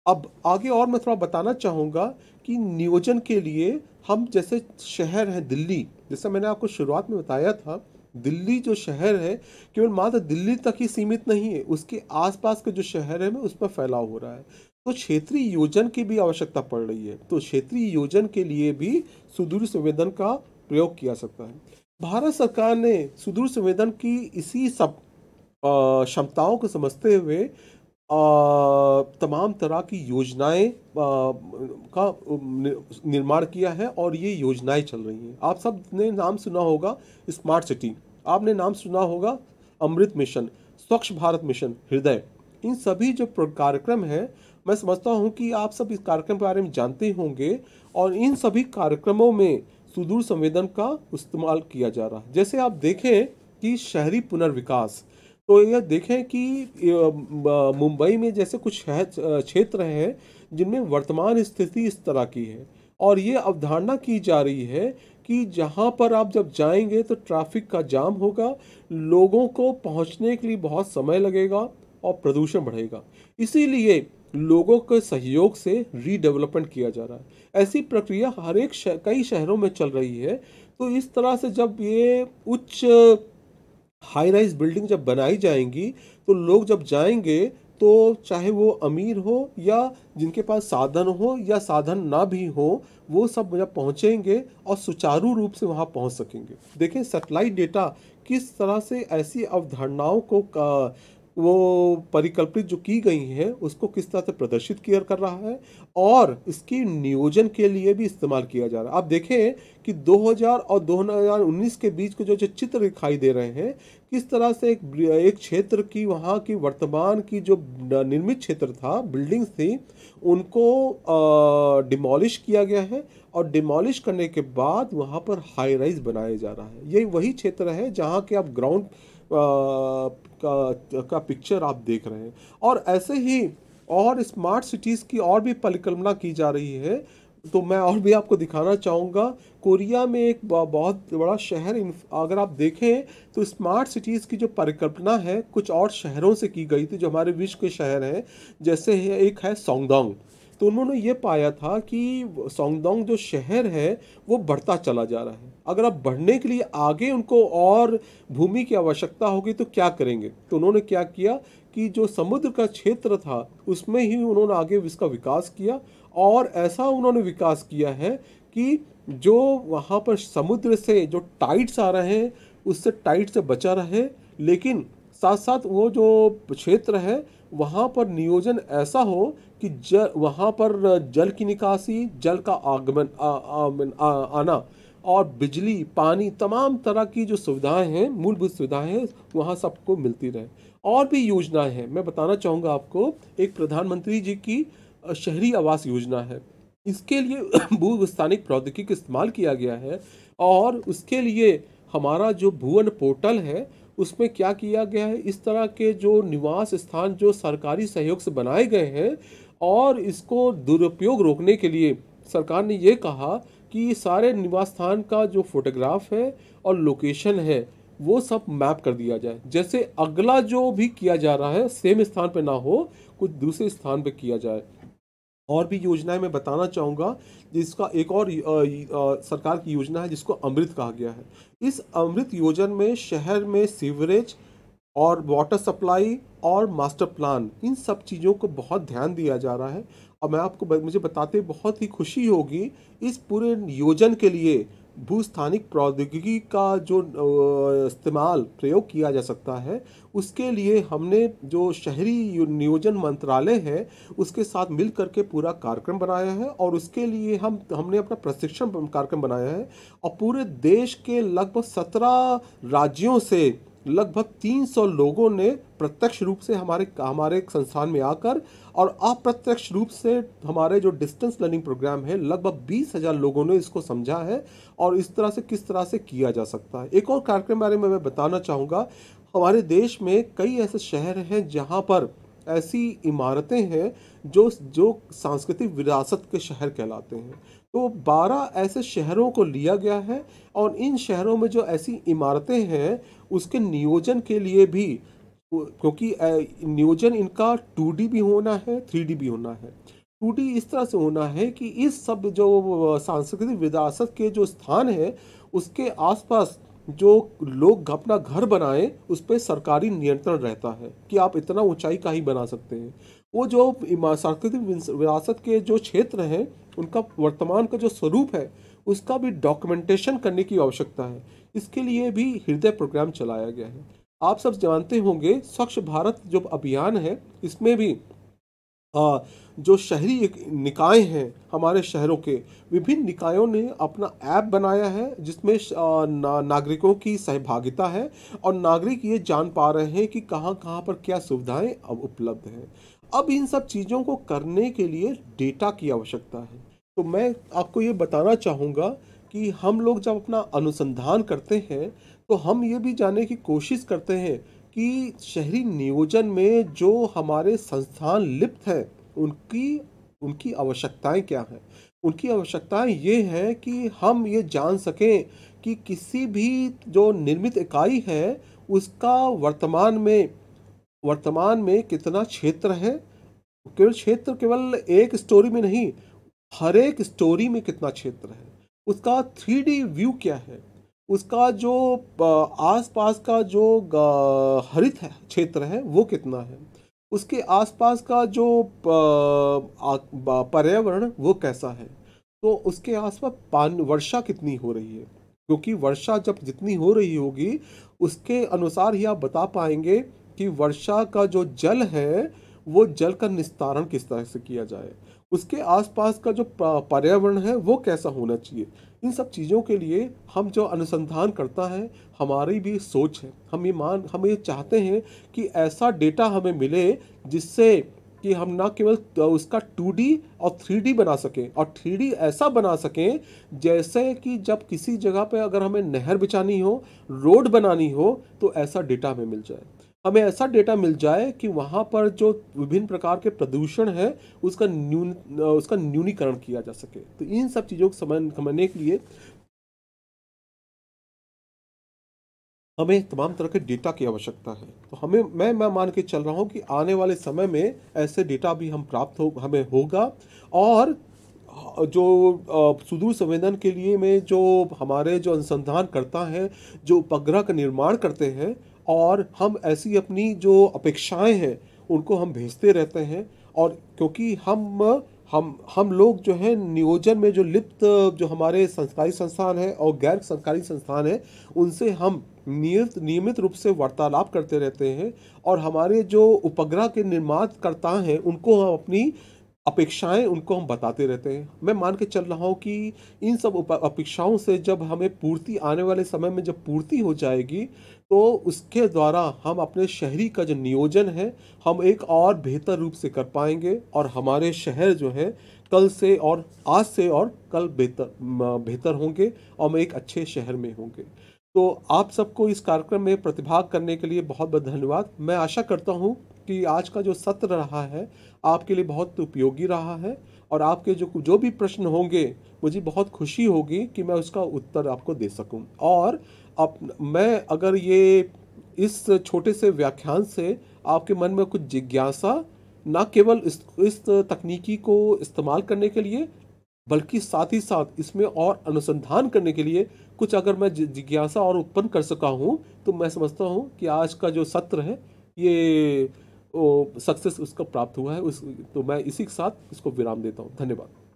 अब आगे और मैं थोड़ा बताना चाहूँगा कि नियोजन के लिए हम जैसे शहर है दिल्ली जैसा मैंने आपको शुरुआत में बताया था दिल्ली जो शहर है केवल मात्र दिल्ली तक ही सीमित नहीं है उसके आसपास के जो शहर है उस पर फैलाव हो रहा है तो क्षेत्रीय योजन की भी आवश्यकता पड़ रही है तो क्षेत्रीय योजन के लिए भी सुदूर संवेदन का प्रयोग किया सकता है भारत सरकार ने सुदूर संवेदन की इसी सब क्षमताओं को समझते हुए तमाम तरह की योजनाएं का निर्माण किया है और ये योजनाएं चल रही हैं आप सब ने नाम सुना होगा स्मार्ट सिटी आपने नाम सुना होगा अमृत मिशन स्वच्छ भारत मिशन हृदय इन सभी जो कार्यक्रम हैं मैं समझता हूँ कि आप सब इस कार्यक्रम के बारे में जानते होंगे और इन सभी कार्यक्रमों में सुदूर संवेदन का इस्तेमाल किया जा रहा है जैसे आप देखें कि शहरी पुनर्विकास तो यह देखें कि मुंबई में जैसे कुछ शहर क्षेत्र हैं जिनमें वर्तमान स्थिति इस तरह की है और ये अवधारणा की जा रही है कि जहाँ पर आप जब जाएंगे तो ट्रैफिक का जाम होगा लोगों को पहुँचने के लिए बहुत समय लगेगा और प्रदूषण बढ़ेगा इसीलिए लोगों के सहयोग से रीडेवलपमेंट किया जा रहा है ऐसी प्रक्रिया हर एक शह, कई शहरों में चल रही है तो इस तरह से जब ये उच्च हाई राइज बिल्डिंग जब बनाई जाएंगी तो लोग जब जाएंगे तो चाहे वो अमीर हो या जिनके पास साधन हो या साधन ना भी हो वो सब जब पहुँचेंगे और सुचारू रूप से वहाँ पहुँच सकेंगे देखें सेटेलाइट डेटा किस तरह से ऐसी अवधारणाओं को वो परिकल्पित जो की गई है उसको किस तरह से प्रदर्शित किया कर रहा है और इसकी नियोजन के लिए भी इस्तेमाल किया जा रहा है आप देखें कि 2000 और 2019 के बीच के जो जो चित्र दिखाई दे रहे हैं किस तरह से एक एक क्षेत्र की वहाँ की वर्तमान की जो निर्मित क्षेत्र था बिल्डिंग्स थी उनको डिमोलिश किया गया है और डिमोलिश करने के बाद वहाँ पर हाई राइज बनाया जा रहा है ये वही क्षेत्र है जहाँ के आप ग्राउंड का, का पिक्चर आप देख रहे हैं और ऐसे ही और स्मार्ट सिटीज़ की और भी परिकल्पना की जा रही है तो मैं और भी आपको दिखाना चाहूँगा कोरिया में एक बहुत बड़ा शहर अगर आप देखें तो स्मार्ट सिटीज़ की जो परिकल्पना है कुछ और शहरों से की गई थी जो हमारे विश्व के शहर हैं जैसे है, एक है सोंगदोंग तो उन्होंने ये पाया था कि सोंगदोंग जो शहर है वो बढ़ता चला जा रहा है अगर आप बढ़ने के लिए आगे उनको और भूमि की आवश्यकता होगी तो क्या करेंगे तो उन्होंने क्या किया कि जो समुद्र का क्षेत्र था उसमें ही उन्होंने आगे इसका विकास किया और ऐसा उन्होंने विकास किया है कि जो वहाँ पर समुद्र से जो टाइट्स आ रहे हैं उससे टाइट से बचा रहे लेकिन साथ साथ वो जो क्षेत्र है वहाँ पर नियोजन ऐसा हो कि जल वहाँ पर जल की निकासी जल का आगमन आ, आ, आ, आ, आना और बिजली पानी तमाम तरह की जो सुविधाएं हैं मूलभूत सुविधाएं हैं वहाँ सबको मिलती रहे और भी योजनाएं हैं मैं बताना चाहूँगा आपको एक प्रधानमंत्री जी की शहरी आवास योजना है इसके लिए भू स्थानिक प्रौद्योगिकी का इस्तेमाल किया गया है और उसके लिए हमारा जो भुवन पोर्टल है उसमें क्या किया गया है इस तरह के जो निवास स्थान जो सरकारी सहयोग से बनाए गए हैं और इसको दुरुपयोग रोकने के लिए सरकार ने ये कहा कि सारे निवास स्थान का जो फोटोग्राफ है और लोकेशन है वो सब मैप कर दिया जाए जैसे अगला जो भी किया जा रहा है सेम स्थान पर ना हो कुछ दूसरे स्थान पर किया जाए और भी योजनाएं मैं बताना चाहूँगा जिसका एक और आ, आ, सरकार की योजना है जिसको अमृत कहा गया है इस अमृत योजना में शहर में सीवरेज और वाटर सप्लाई और मास्टर प्लान इन सब चीज़ों को बहुत ध्यान दिया जा रहा है और मैं आपको मुझे बताते बहुत ही खुशी होगी इस पूरे नियोजन के लिए भूस्थानिक प्रौद्योगिकी का जो इस्तेमाल प्रयोग किया जा सकता है उसके लिए हमने जो शहरी नियोजन मंत्रालय है उसके साथ मिल करके पूरा कार्यक्रम बनाया है और उसके लिए हम हमने अपना प्रशिक्षण कार्यक्रम बनाया है और पूरे देश के लगभग सत्रह राज्यों से लगभग 300 लोगों ने प्रत्यक्ष रूप से हमारे हमारे संस्थान में आकर और अप्रत्यक्ष रूप से हमारे जो डिस्टेंस लर्निंग प्रोग्राम है लगभग बीस हज़ार लोगों ने इसको समझा है और इस तरह से किस तरह से किया जा सकता है एक और कार्यक्रम बारे में मैं बताना चाहूँगा हमारे देश में कई ऐसे शहर हैं जहाँ पर ऐसी इमारतें हैं जो जो सांस्कृतिक विरासत के शहर कहलाते हैं तो 12 ऐसे शहरों को लिया गया है और इन शहरों में जो ऐसी इमारतें हैं उसके नियोजन के लिए भी क्योंकि नियोजन इनका टू भी होना है थ्री भी होना है टू इस तरह से होना है कि इस सब जो सांस्कृतिक विरासत के जो स्थान है उसके आसपास जो लोग अपना घर बनाएं उस पर सरकारी नियंत्रण रहता है कि आप इतना ऊंचाई का ही बना सकते हैं वो जो सांस्कृतिक विरासत के जो क्षेत्र हैं उनका वर्तमान का जो स्वरूप है उसका भी डॉक्यूमेंटेशन करने की आवश्यकता है इसके लिए भी हृदय प्रोग्राम चलाया गया है आप सब जानते होंगे स्वच्छ भारत जो अभियान है इसमें भी आ, जो शहरी निकाय हैं हमारे शहरों के विभिन्न निकायों ने अपना ऐप बनाया है जिसमें ना, नागरिकों की सहभागिता है और नागरिक ये जान पा रहे हैं कि कहाँ कहाँ पर क्या सुविधाएं अब उपलब्ध हैं अब इन सब चीज़ों को करने के लिए डेटा की आवश्यकता है तो मैं आपको ये बताना चाहूँगा कि हम लोग जब अपना अनुसंधान करते हैं तो हम ये भी जानने की कोशिश करते हैं कि शहरी नियोजन में जो हमारे संस्थान लिप्त हैं उनकी उनकी आवश्यकताएं क्या हैं उनकी आवश्यकताएं ये हैं कि हम ये जान सकें कि किसी भी जो निर्मित इकाई है उसका वर्तमान में वर्तमान में कितना क्षेत्र है केवल क्षेत्र केवल एक स्टोरी में नहीं हर एक स्टोरी में कितना क्षेत्र है उसका थ्री व्यू क्या है उसका जो आसपास का जो हरित क्षेत्र है वो कितना है उसके आसपास का जो पर्यावरण वो कैसा है तो उसके आसपास पान वर्षा कितनी हो रही है क्योंकि वर्षा जब जितनी हो रही होगी उसके अनुसार ही आप बता पाएंगे कि वर्षा का जो जल है वो जल का निस्तारण किस तरह से किया जाए उसके आसपास का जो पर्यावरण है वो कैसा होना चाहिए इन सब चीज़ों के लिए हम जो अनुसंधान करता है हमारी भी सोच है हम ये मान हम ये चाहते हैं कि ऐसा डेटा हमें मिले जिससे कि हम ना केवल तो उसका 2D और 3D बना सकें और 3D ऐसा बना सकें जैसे कि जब किसी जगह पे अगर हमें नहर बिछानी हो रोड बनानी हो तो ऐसा डेटा हमें मिल जाए हमें ऐसा डेटा मिल जाए कि वहाँ पर जो विभिन्न प्रकार के प्रदूषण है उसका न्यून उसका न्यूनीकरण किया जा सके तो इन सब चीज़ों को समय समझने के लिए हमें तमाम तरह के डेटा की आवश्यकता है तो हमें मैं मैं मान के चल रहा हूँ कि आने वाले समय में ऐसे डेटा भी हम प्राप्त हो हमें होगा और जो सुदूर संवेदन के लिए में जो हमारे जो अनुसंधान करता है जो उपग्रह का निर्माण करते हैं और हम ऐसी अपनी जो अपेक्षाएं हैं उनको हम भेजते रहते हैं और क्योंकि हम हम हम लोग जो हैं नियोजन में जो लिप्त जो हमारे संस्कारी संस्थान है और गैर सरकारी संस्थान है उनसे हम नियत नियमित रूप से वार्तालाप करते रहते हैं और हमारे जो उपग्रह के निर्माणकर्ता हैं उनको हम अपनी अपेक्षाएं उनको हम बताते रहते हैं मैं मान के चल रहा हूँ कि इन सब अपेक्षाओं से जब हमें पूर्ति आने वाले समय में जब पूर्ति हो जाएगी तो उसके द्वारा हम अपने शहरी का जो नियोजन है हम एक और बेहतर रूप से कर पाएंगे और हमारे शहर जो है कल से और आज से और कल बेहतर बेहतर होंगे और हम एक अच्छे शहर में होंगे तो आप सबको इस कार्यक्रम में प्रतिभाग करने के लिए बहुत बहुत धन्यवाद मैं आशा करता हूँ कि आज का जो सत्र रहा है आपके लिए बहुत उपयोगी रहा है और आपके जो जो भी प्रश्न होंगे मुझे बहुत खुशी होगी कि मैं उसका उत्तर आपको दे सकूं और आप मैं अगर ये इस छोटे से व्याख्यान से आपके मन में कुछ जिज्ञासा ना केवल इस इस तकनीकी को इस्तेमाल करने के लिए बल्कि साथ ही साथ इसमें और अनुसंधान करने के लिए कुछ अगर मैं जिज्ञासा और उत्पन्न कर सका हूँ तो मैं समझता हूँ कि आज का जो सत्र है ये सक्सेस उसका प्राप्त हुआ है उस तो मैं इसी के साथ इसको विराम देता हूँ धन्यवाद